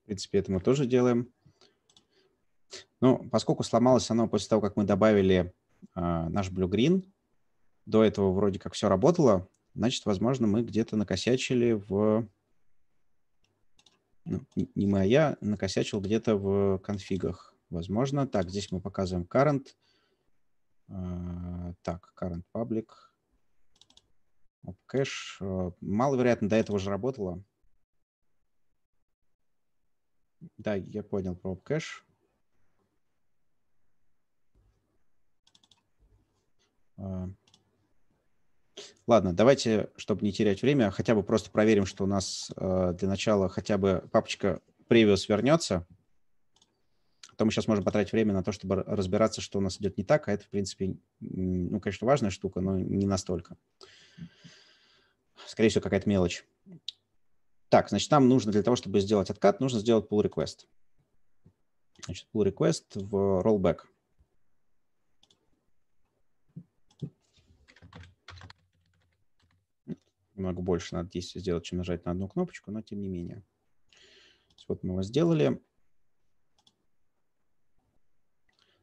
[SPEAKER 1] В принципе, это мы тоже делаем. Но ну, поскольку сломалось оно после того, как мы добавили э, наш Blue Green, до этого вроде как все работало, значит, возможно, мы где-то накосячили в... Ну, не моя а накосячил где-то в конфигах. Возможно, так, здесь мы показываем current. Э, так, current public. Кэш. Э, маловероятно, до этого же работало. Да, я понял про кэш. Э, Ладно, давайте, чтобы не терять время, хотя бы просто проверим, что у нас э, для начала хотя бы папочка Previous вернется. А то мы сейчас можем потратить время на то, чтобы разбираться, что у нас идет не так, а это, в принципе, ну, конечно, важная штука, но не настолько. Скорее всего, какая-то мелочь. Так, значит, нам нужно для того, чтобы сделать откат, нужно сделать pull request. Значит, pull request в rollback. Немного больше надо действий сделать, чем нажать на одну кнопочку, но тем не менее. Вот мы его сделали.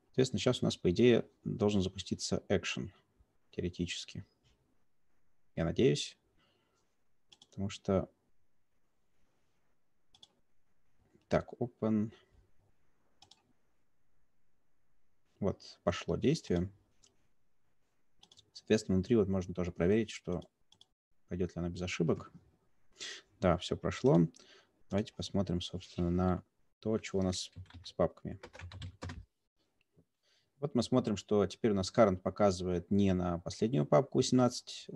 [SPEAKER 1] Соответственно, сейчас у нас, по идее, должен запуститься action теоретически. Я надеюсь, потому что... Так, open... Вот, пошло действие. Соответственно, внутри вот можно тоже проверить, что Пойдет ли она без ошибок? Да, все прошло. Давайте посмотрим, собственно, на то, что у нас с папками. Вот мы смотрим, что теперь у нас current показывает не на последнюю папку 17.10.35,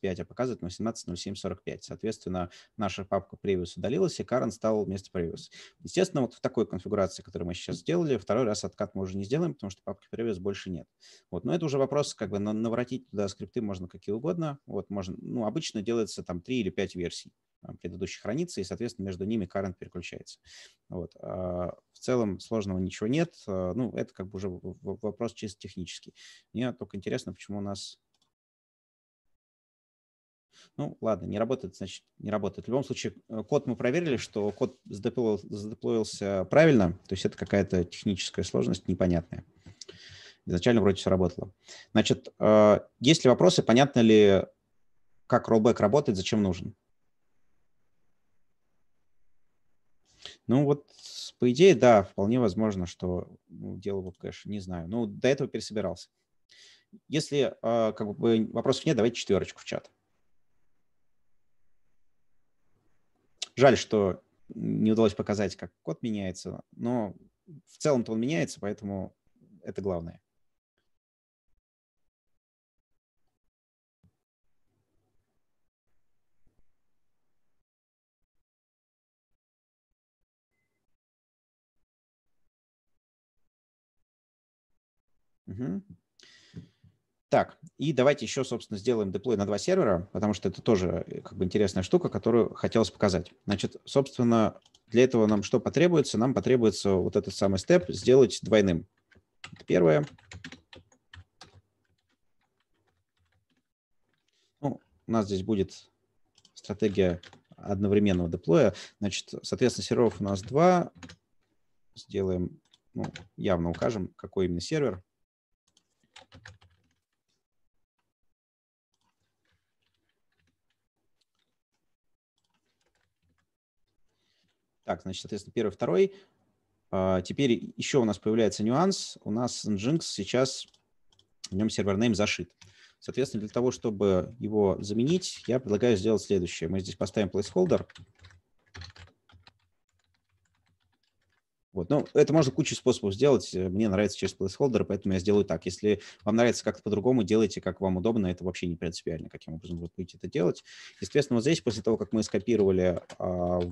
[SPEAKER 1] э, а показывает на 18.07.45. Соответственно, наша папка previous удалилась, и current стал вместо previous. Естественно, вот в такой конфигурации, которую мы сейчас сделали, второй раз откат мы уже не сделаем, потому что папки previous больше нет. Вот. Но это уже вопрос, как бы наворотить туда скрипты можно какие угодно. Вот можно, ну, обычно делается там 3 или 5 версий. Э, предыдущей хранится, и, соответственно, между ними current переключается. Вот. А, в целом сложного ничего нет. Э, ну, это как бы уже вопрос чисто технический. Мне только интересно, почему у нас ну, ладно, не работает, значит, не работает. В любом случае, э, код мы проверили, что код задеплоил, задеплоился правильно, то есть это какая-то техническая сложность непонятная. Изначально вроде все работало. Значит, есть ли вопросы, понятно ли, как rollback работает, зачем нужен? Ну вот, по идее, да, вполне возможно, что ну, делал вот конечно, не знаю. Ну, до этого пересобирался. Если э, как бы вопросов нет, давайте четверочку в чат. Жаль, что не удалось показать, как код меняется, но в целом-то он меняется, поэтому это главное. Угу. Так, и давайте еще, собственно, сделаем деплой на два сервера, потому что это тоже э, как бы интересная штука, которую хотелось показать. Значит, собственно, для этого нам что потребуется? Нам потребуется вот этот самый степ сделать двойным. Первое. Ну, у нас здесь будет стратегия одновременного деплоя. Значит, соответственно, серверов у нас два. Сделаем, ну, явно укажем, какой именно сервер. Так, значит, соответственно, первый, второй. А, теперь еще у нас появляется нюанс. У нас Nginx сейчас, в нем сервер name зашит. Соответственно, для того, чтобы его заменить, я предлагаю сделать следующее. Мы здесь поставим placeholder. Вот. Ну, это можно кучу способов сделать. Мне нравится через placeholder, поэтому я сделаю так. Если вам нравится как-то по-другому, делайте, как вам удобно. Это вообще не принципиально, каким образом вы будете это делать. Естественно, вот здесь, после того, как мы скопировали а,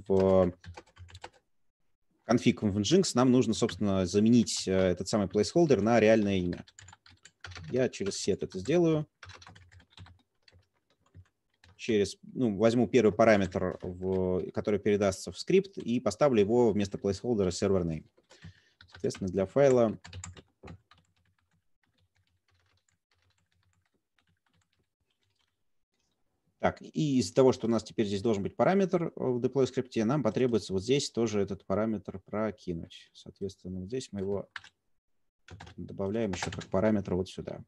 [SPEAKER 1] в конфиг Nginx нам нужно, собственно, заменить э, этот самый placeholder на реальное имя. Я через set это сделаю. Через, ну, возьму первый параметр, в, который передастся в скрипт, и поставлю его вместо placeholder server name. Соответственно, для файла Так, и из за того, что у нас теперь здесь должен быть параметр э, в deploy скрипте, нам потребуется вот здесь тоже этот параметр прокинуть. Соответственно, здесь мы его добавляем еще как параметр вот сюда.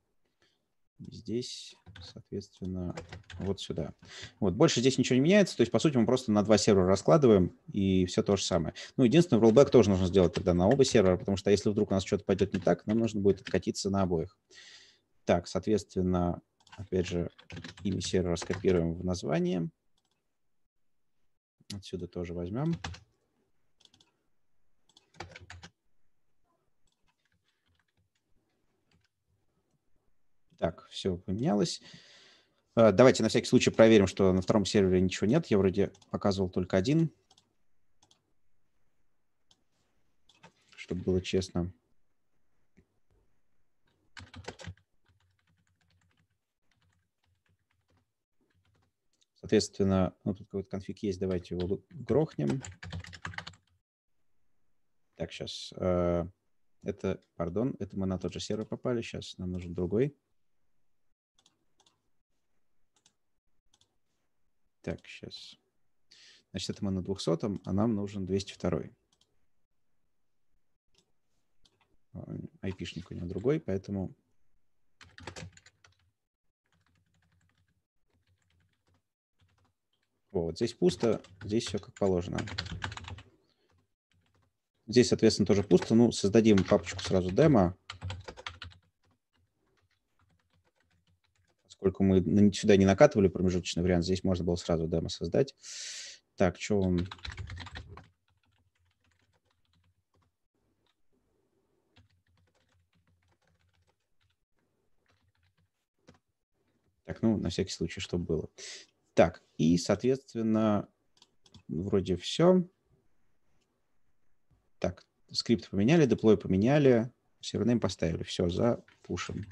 [SPEAKER 1] здесь, соответственно, вот сюда. Вот, больше здесь ничего не меняется, то есть, по сути, мы просто на два сервера раскладываем, и все то же самое. Ну, единственное, rollback тоже нужно сделать тогда на оба сервера, потому что если вдруг у нас что-то пойдет не так, нам нужно будет откатиться на обоих. Так, соответственно, Опять же, имя сервера скопируем в название. Отсюда тоже возьмем. Так, все поменялось. А, давайте на всякий случай проверим, что на втором сервере ничего нет. Я вроде показывал только один, чтобы было честно. Соответственно, ну, тут какой-то конфиг есть, давайте его грохнем. Так, сейчас. Э, это, пардон, это мы на тот же сервер попали, сейчас нам нужен другой. Так, сейчас. Значит, это мы на 200, а нам нужен 202. Айпишник у него другой, поэтому Вот здесь пусто, здесь все как положено. Здесь, соответственно, тоже пусто. Ну, создадим папочку сразу демо. Поскольку мы сюда не накатывали промежуточный вариант, здесь можно было сразу демо создать. Так, что он... Так, ну, на всякий случай, чтобы было. Так, и, соответственно, вроде все. Так, скрипт поменяли, деплой поменяли, сервернейм поставили. Все, запушим.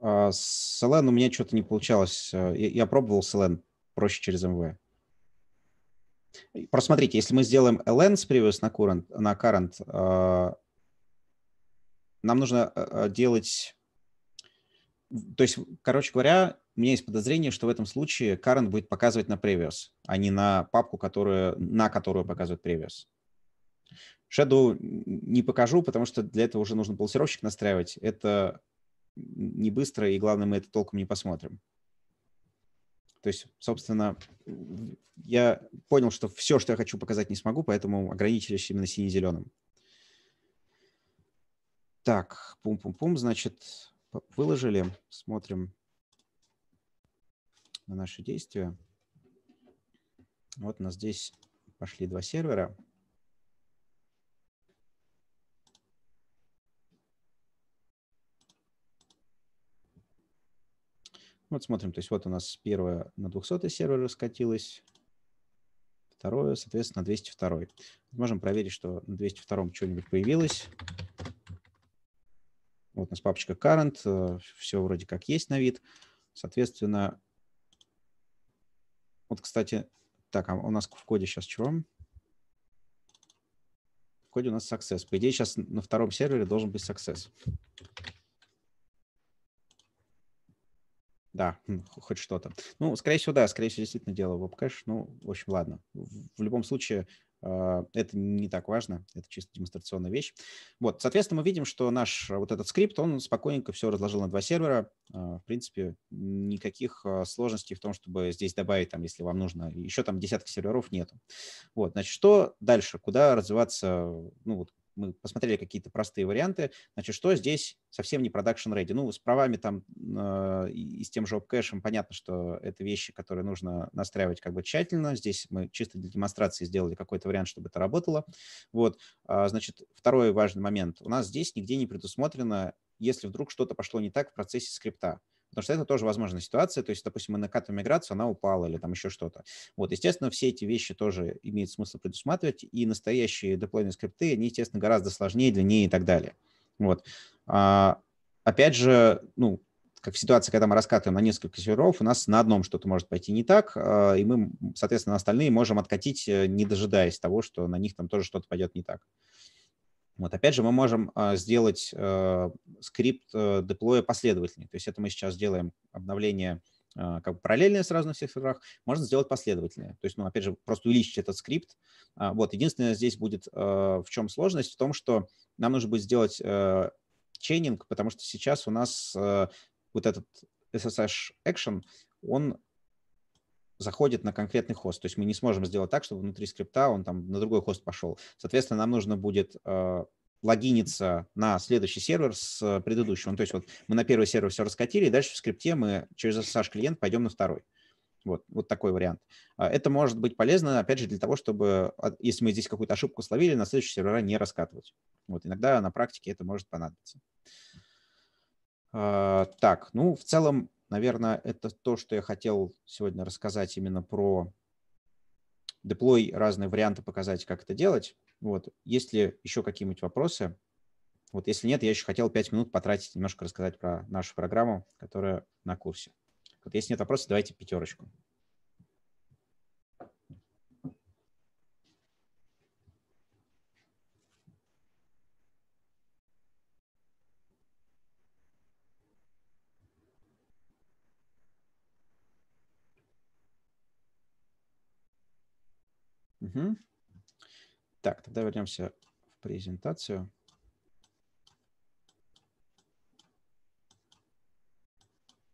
[SPEAKER 1] А, с LN у меня что-то не получалось. Э, я, я пробовал с LN проще через МВ. Просто смотрите, если мы сделаем ln с previous на current, на current а, нам нужно а, а, делать... То есть, короче говоря, у меня есть подозрение, что в этом случае current будет показывать на previous, а не на папку, которую, на которую показывает previous. Shadow не покажу, потому что для этого уже нужно балансировщик настраивать. Это не быстро, и главное, мы это толком не посмотрим. То есть, собственно, я понял, что все, что я хочу показать, не смогу, поэтому ограничились именно сине-зеленым. Так, пум-пум-пум, значит, выложили, смотрим на наши действия. Вот у нас здесь пошли два сервера. Вот смотрим, то есть вот у нас первое на 200 сервер раскатилось, второе, соответственно, на 202. Можем проверить, что на 202 что-нибудь появилось. Вот у нас папочка current, э, все вроде как есть на вид. Соответственно, вот, кстати, так, а у нас в коде сейчас чего? В коде у нас success. По идее, сейчас на втором сервере должен быть success. Да, хоть что-то. Ну, скорее всего, да, скорее всего, действительно дело веб-кэш. Ну, в общем, ладно. В любом случае, а, это не так важно, это чисто демонстрационная вещь. Вот, соответственно, мы видим, что наш вот этот скрипт, он спокойненько все разложил на два сервера. А, в принципе, никаких а, сложностей в том, чтобы здесь добавить, там, если вам нужно, еще там десяток серверов нету. Вот, значит, что дальше? Куда развиваться, ну, вот, мы посмотрели какие-то простые варианты, значит, что здесь совсем не production ready. Ну, с правами там э, и с тем же обкэшем понятно, что это вещи, которые нужно настраивать как бы тщательно. Здесь мы чисто для демонстрации сделали какой-то вариант, чтобы это работало. Вот, а, значит, второй важный момент. У нас здесь нигде не предусмотрено, если вдруг что-то пошло не так в процессе скрипта. Потому что это тоже возможная ситуация. То есть, допустим, мы накатываем миграцию, она упала или там еще что-то. Вот, естественно, все эти вещи тоже имеет смысл предусматривать. И настоящие деплойные скрипты, они, естественно, гораздо сложнее, длиннее и так далее. Вот. А, опять же, ну, как ситуация, когда мы раскатываем на несколько серверов, у нас на одном что-то может пойти не так, а, и мы, соответственно, остальные можем откатить, э, не дожидаясь того, что на них там тоже что-то пойдет не так. Вот, опять же, мы можем а, сделать э, скрипт э, деплоя последовательный. То есть это мы сейчас делаем обновление а, как бы параллельные сразу на всех серверах, можно сделать последовательное, То есть, ну, опять же, просто увеличить этот скрипт. А, вот, единственное здесь будет э, в чем сложность, в том, что нам нужно будет сделать чейнинг, потому что сейчас у нас вот этот SSH action, он заходит на конкретный хост. То есть мы не сможем сделать так, чтобы внутри скрипта он там на другой хост пошел. Соответственно, нам нужно будет э, логиниться на следующий сервер с э, предыдущего. Ну, то есть вот мы на первый сервер все раскатили, и дальше в скрипте мы через SSH-клиент пойдем на второй. Вот, вот такой вариант. А это может быть полезно, опять же, для того, чтобы, если мы здесь какую-то ошибку словили, на следующий сервера не раскатывать. Вот иногда на практике это может понадобиться. А, так, ну, в целом Наверное, это то, что я хотел сегодня рассказать именно про деплой, разные варианты показать, как это делать. Вот. Есть ли еще какие-нибудь вопросы? Вот если нет, я еще хотел 5 минут потратить, немножко рассказать про нашу программу, которая на курсе. Вот если нет вопросов, давайте пятерочку. Угу. Так, тогда вернемся в презентацию.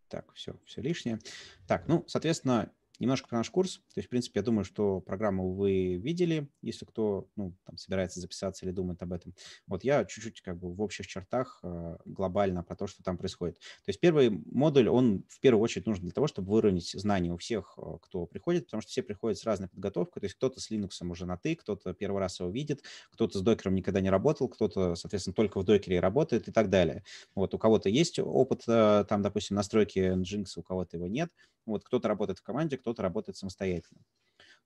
[SPEAKER 1] Так, все, все лишнее. Так, ну, соответственно, Немножко про наш курс. То есть, в принципе, я думаю, что программу вы видели, если кто ну, там, собирается записаться или думает об этом. Вот я чуть-чуть как бы в общих чертах э, глобально про то, что там происходит. То есть первый модуль, он в первую очередь нужен для того, чтобы выровнять знания у всех, э, кто приходит, потому что все приходят с разной подготовкой. То есть кто-то с Linux уже на «ты», кто-то первый раз его видит, кто-то с докером никогда не работал, кто-то, соответственно, только в докере работает и так далее. Вот у кого-то есть опыт, э, там, допустим, настройки Nginx, у кого-то его нет. Вот кто-то работает в команде, кто-то работает самостоятельно.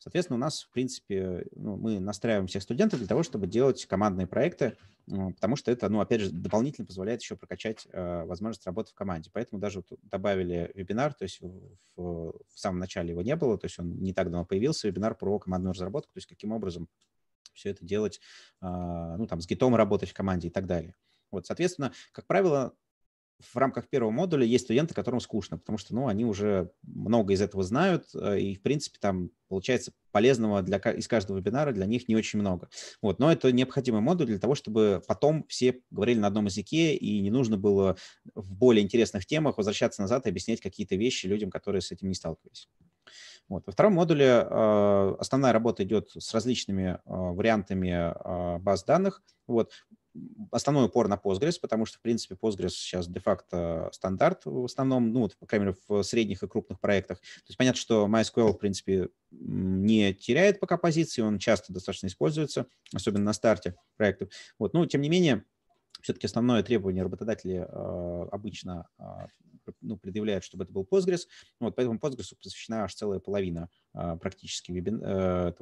[SPEAKER 1] Соответственно, у нас, в принципе, ну, мы настраиваем всех студентов для того, чтобы делать командные проекты, ну, потому что это, ну, опять же, дополнительно позволяет еще прокачать э, возможность работы в команде. Поэтому даже вот добавили вебинар, то есть в, в самом начале его не было, то есть он не так давно появился, вебинар про командную разработку, то есть каким образом все это делать, э, ну, там, с гитом работать в команде и так далее. Вот, соответственно, как правило, в рамках первого модуля есть студенты, которым скучно, потому что, ну, они уже много из этого знают, э, и, в принципе, там, получается, полезного для, из каждого вебинара для них не очень много. Вот, но это необходимый модуль для того, чтобы потом все говорили на одном языке, и не нужно было в более интересных темах возвращаться назад и объяснять какие-то вещи людям, которые с этим не сталкивались. Вот. Во втором модуле э, основная работа идет с различными э, вариантами э, баз данных. Вот основной упор на Postgres, потому что, в принципе, Postgres сейчас де-факто стандарт в основном, ну, вот, по крайней мере, в средних и крупных проектах. То есть понятно, что MySQL, в принципе, не теряет пока позиции, он часто достаточно используется, особенно на старте проектов. Вот, но, тем не менее, все-таки основное требование работодателя э, обычно а, ну, предъявляют, чтобы это был Postgres. Вот, поэтому Postgres посвящена аж целая половина а, практически э,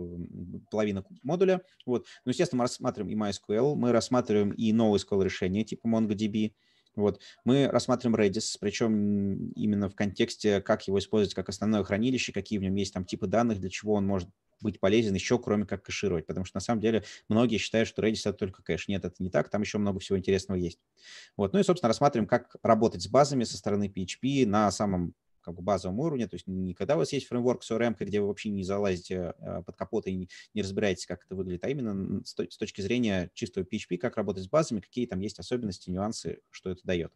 [SPEAKER 1] половина модуля. Вот. Ну, естественно, мы рассматриваем и MySQL, мы рассматриваем и новые SQL решения типа MongoDB, вот. Мы рассматриваем Redis, причем именно в контексте, как его использовать как основное хранилище, какие в нем есть там типы данных, для чего он может быть полезен еще, кроме как кэшировать. Потому что на самом деле многие считают, что Redis это только кэш. Нет, это не так, там еще много всего интересного есть. Вот. Ну и, собственно, рассматриваем, как работать с базами со стороны PHP на самом как бы базовом уровне, то есть не когда у вас есть фреймворк с ORM, где вы вообще не залазите а, под капот и не, не разбираетесь, как это выглядит, а именно с точки зрения чистого PHP, как работать с базами, какие там есть особенности, нюансы, что это дает.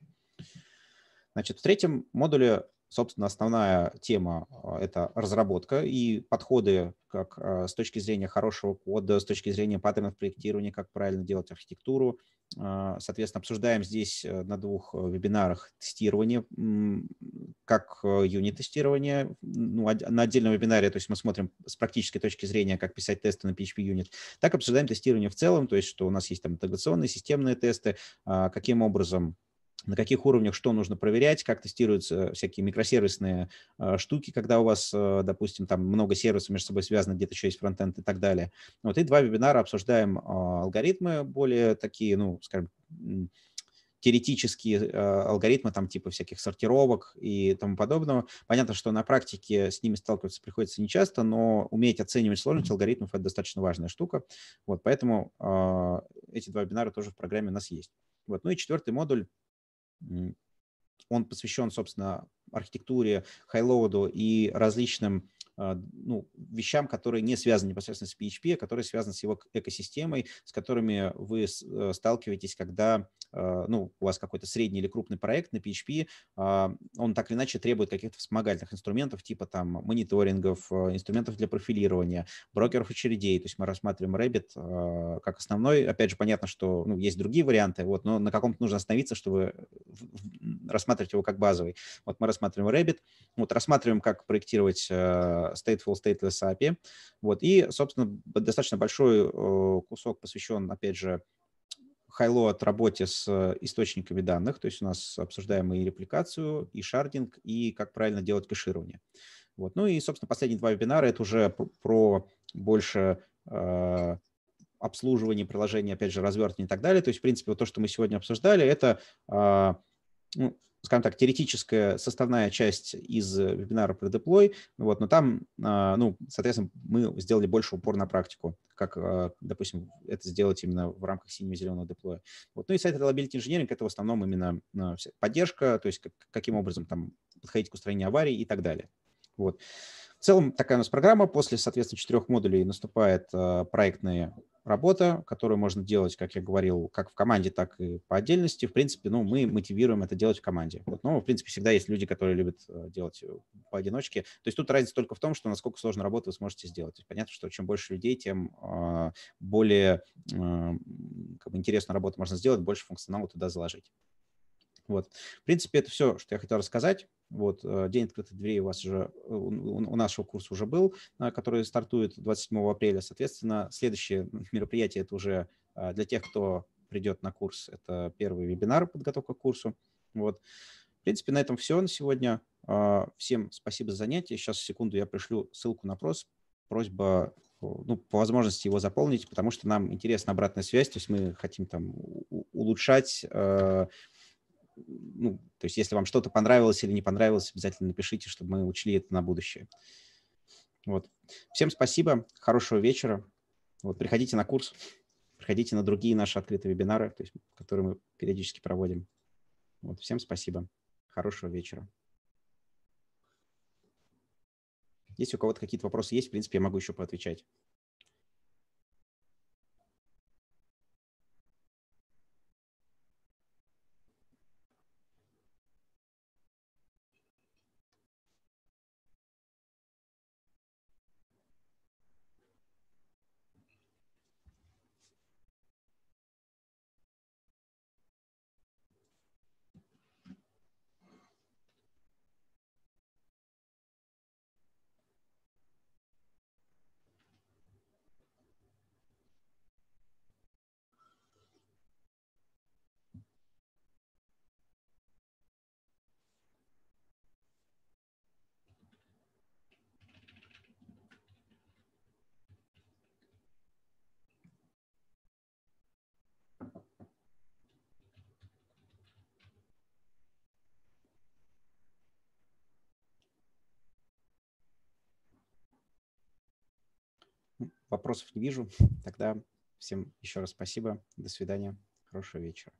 [SPEAKER 1] Значит, в третьем модуле собственно, основная тема а, – это разработка и подходы как а, с точки зрения хорошего кода, с точки зрения паттернов проектирования, как правильно делать архитектуру. А, соответственно, обсуждаем здесь э, на двух э, вебинарах тестирование, как э, юнит-тестирование. Ну, на отдельном вебинаре, то есть мы смотрим с практической точки зрения, как писать тесты на PHP юнит, так обсуждаем тестирование в целом, то есть что у нас есть там интеграционные, системные тесты, каким образом на каких уровнях что нужно проверять, как тестируются э, всякие микросервисные э, штуки, когда у вас, э, допустим, там много сервисов между собой связано, где-то еще есть фронтенд и так далее. Вот и два вебинара обсуждаем э, алгоритмы более такие, ну, скажем, теоретические э, алгоритмы, там типа всяких сортировок и тому подобного. Понятно, что на практике с ними сталкиваться приходится нечасто, но уметь оценивать сложность алгоритмов – это достаточно важная штука. Вот, поэтому э, эти два вебинара тоже в программе у нас есть. Вот. Ну и четвертый модуль он посвящен, собственно, архитектуре, хайлоуду и различным а, ну, вещам, которые не связаны непосредственно с PHP, а которые связаны с его экосистемой, с которыми вы э, сталкиваетесь, когда а, ну, у вас какой-то средний или крупный проект на PHP, а, он так или иначе требует каких-то вспомогательных инструментов, типа там мониторингов, а, инструментов для профилирования, брокеров очередей. То есть мы рассматриваем Rabbit как основной. Опять же, понятно, что ну, есть другие варианты, вот, но на каком-то нужно остановиться, чтобы рассматривать его как базовый. Вот мы рассматриваем Rabbit, вот рассматриваем, как проектировать stateful stateless API. Вот, и, собственно, достаточно большой кусок посвящен, опять же, Хайло от работе с э, источниками данных, то есть у нас обсуждаем и репликацию, и шардинг, и как правильно делать кэширование. Вот. Ну и, собственно, последние два вебинара это уже про больше э, обслуживание приложения, опять же, развертывание и так далее. То есть, в принципе, вот то, что мы сегодня обсуждали, это а, ну, скажем так, теоретическая составная часть из э, вебинара про деплой, вот, но там, а, ну, соответственно, мы сделали больше упор на практику, как, а, допустим, это сделать именно в рамках синего зеленого деплоя. Вот, ну и сайт Reliability Engineering — это в основном именно а, поддержка, то есть каким образом там подходить к устранению аварий и так далее. Вот. В целом такая у нас программа. После, соответственно, четырех модулей наступает проектный работа, которую можно делать, как я говорил, как в команде, так и по отдельности. В принципе, ну, мы мотивируем это делать в команде. Вот, но, ну, в принципе, всегда есть люди, которые любят э, делать э, поодиночке. То есть тут разница только в том, что насколько сложно работу вы сможете сделать. То есть понятно, что чем больше людей, тем э, более как бы, интересную работу можно сделать, больше функционала туда заложить. Вот. В принципе, это все, что я хотел рассказать. Вот, э, день открытых дверей у вас уже, у нашего курса уже был, э, который стартует 27 апреля. Соответственно, следующее мероприятие – это уже э, для тех, кто придет на курс. Это первый вебинар подготовка к курсу. Вот. В принципе, на этом все на сегодня. Всем спасибо за занятие. Сейчас, секунду, я пришлю ссылку на опрос. Просьба ну, по возможности его заполнить, потому что нам интересна обратная связь, то есть мы хотим там улучшать ну, то есть если вам что-то понравилось или не понравилось, обязательно напишите, чтобы мы учли это на будущее. Вот. Всем спасибо, хорошего вечера. Вот, приходите на курс, приходите на другие наши открытые вебинары, то есть, которые мы периодически проводим. Вот, всем спасибо, хорошего вечера. Если у кого-то какие-то вопросы есть, в принципе, я могу еще поотвечать. Вопросов не вижу. Тогда всем еще раз спасибо. До свидания. Хорошего вечера.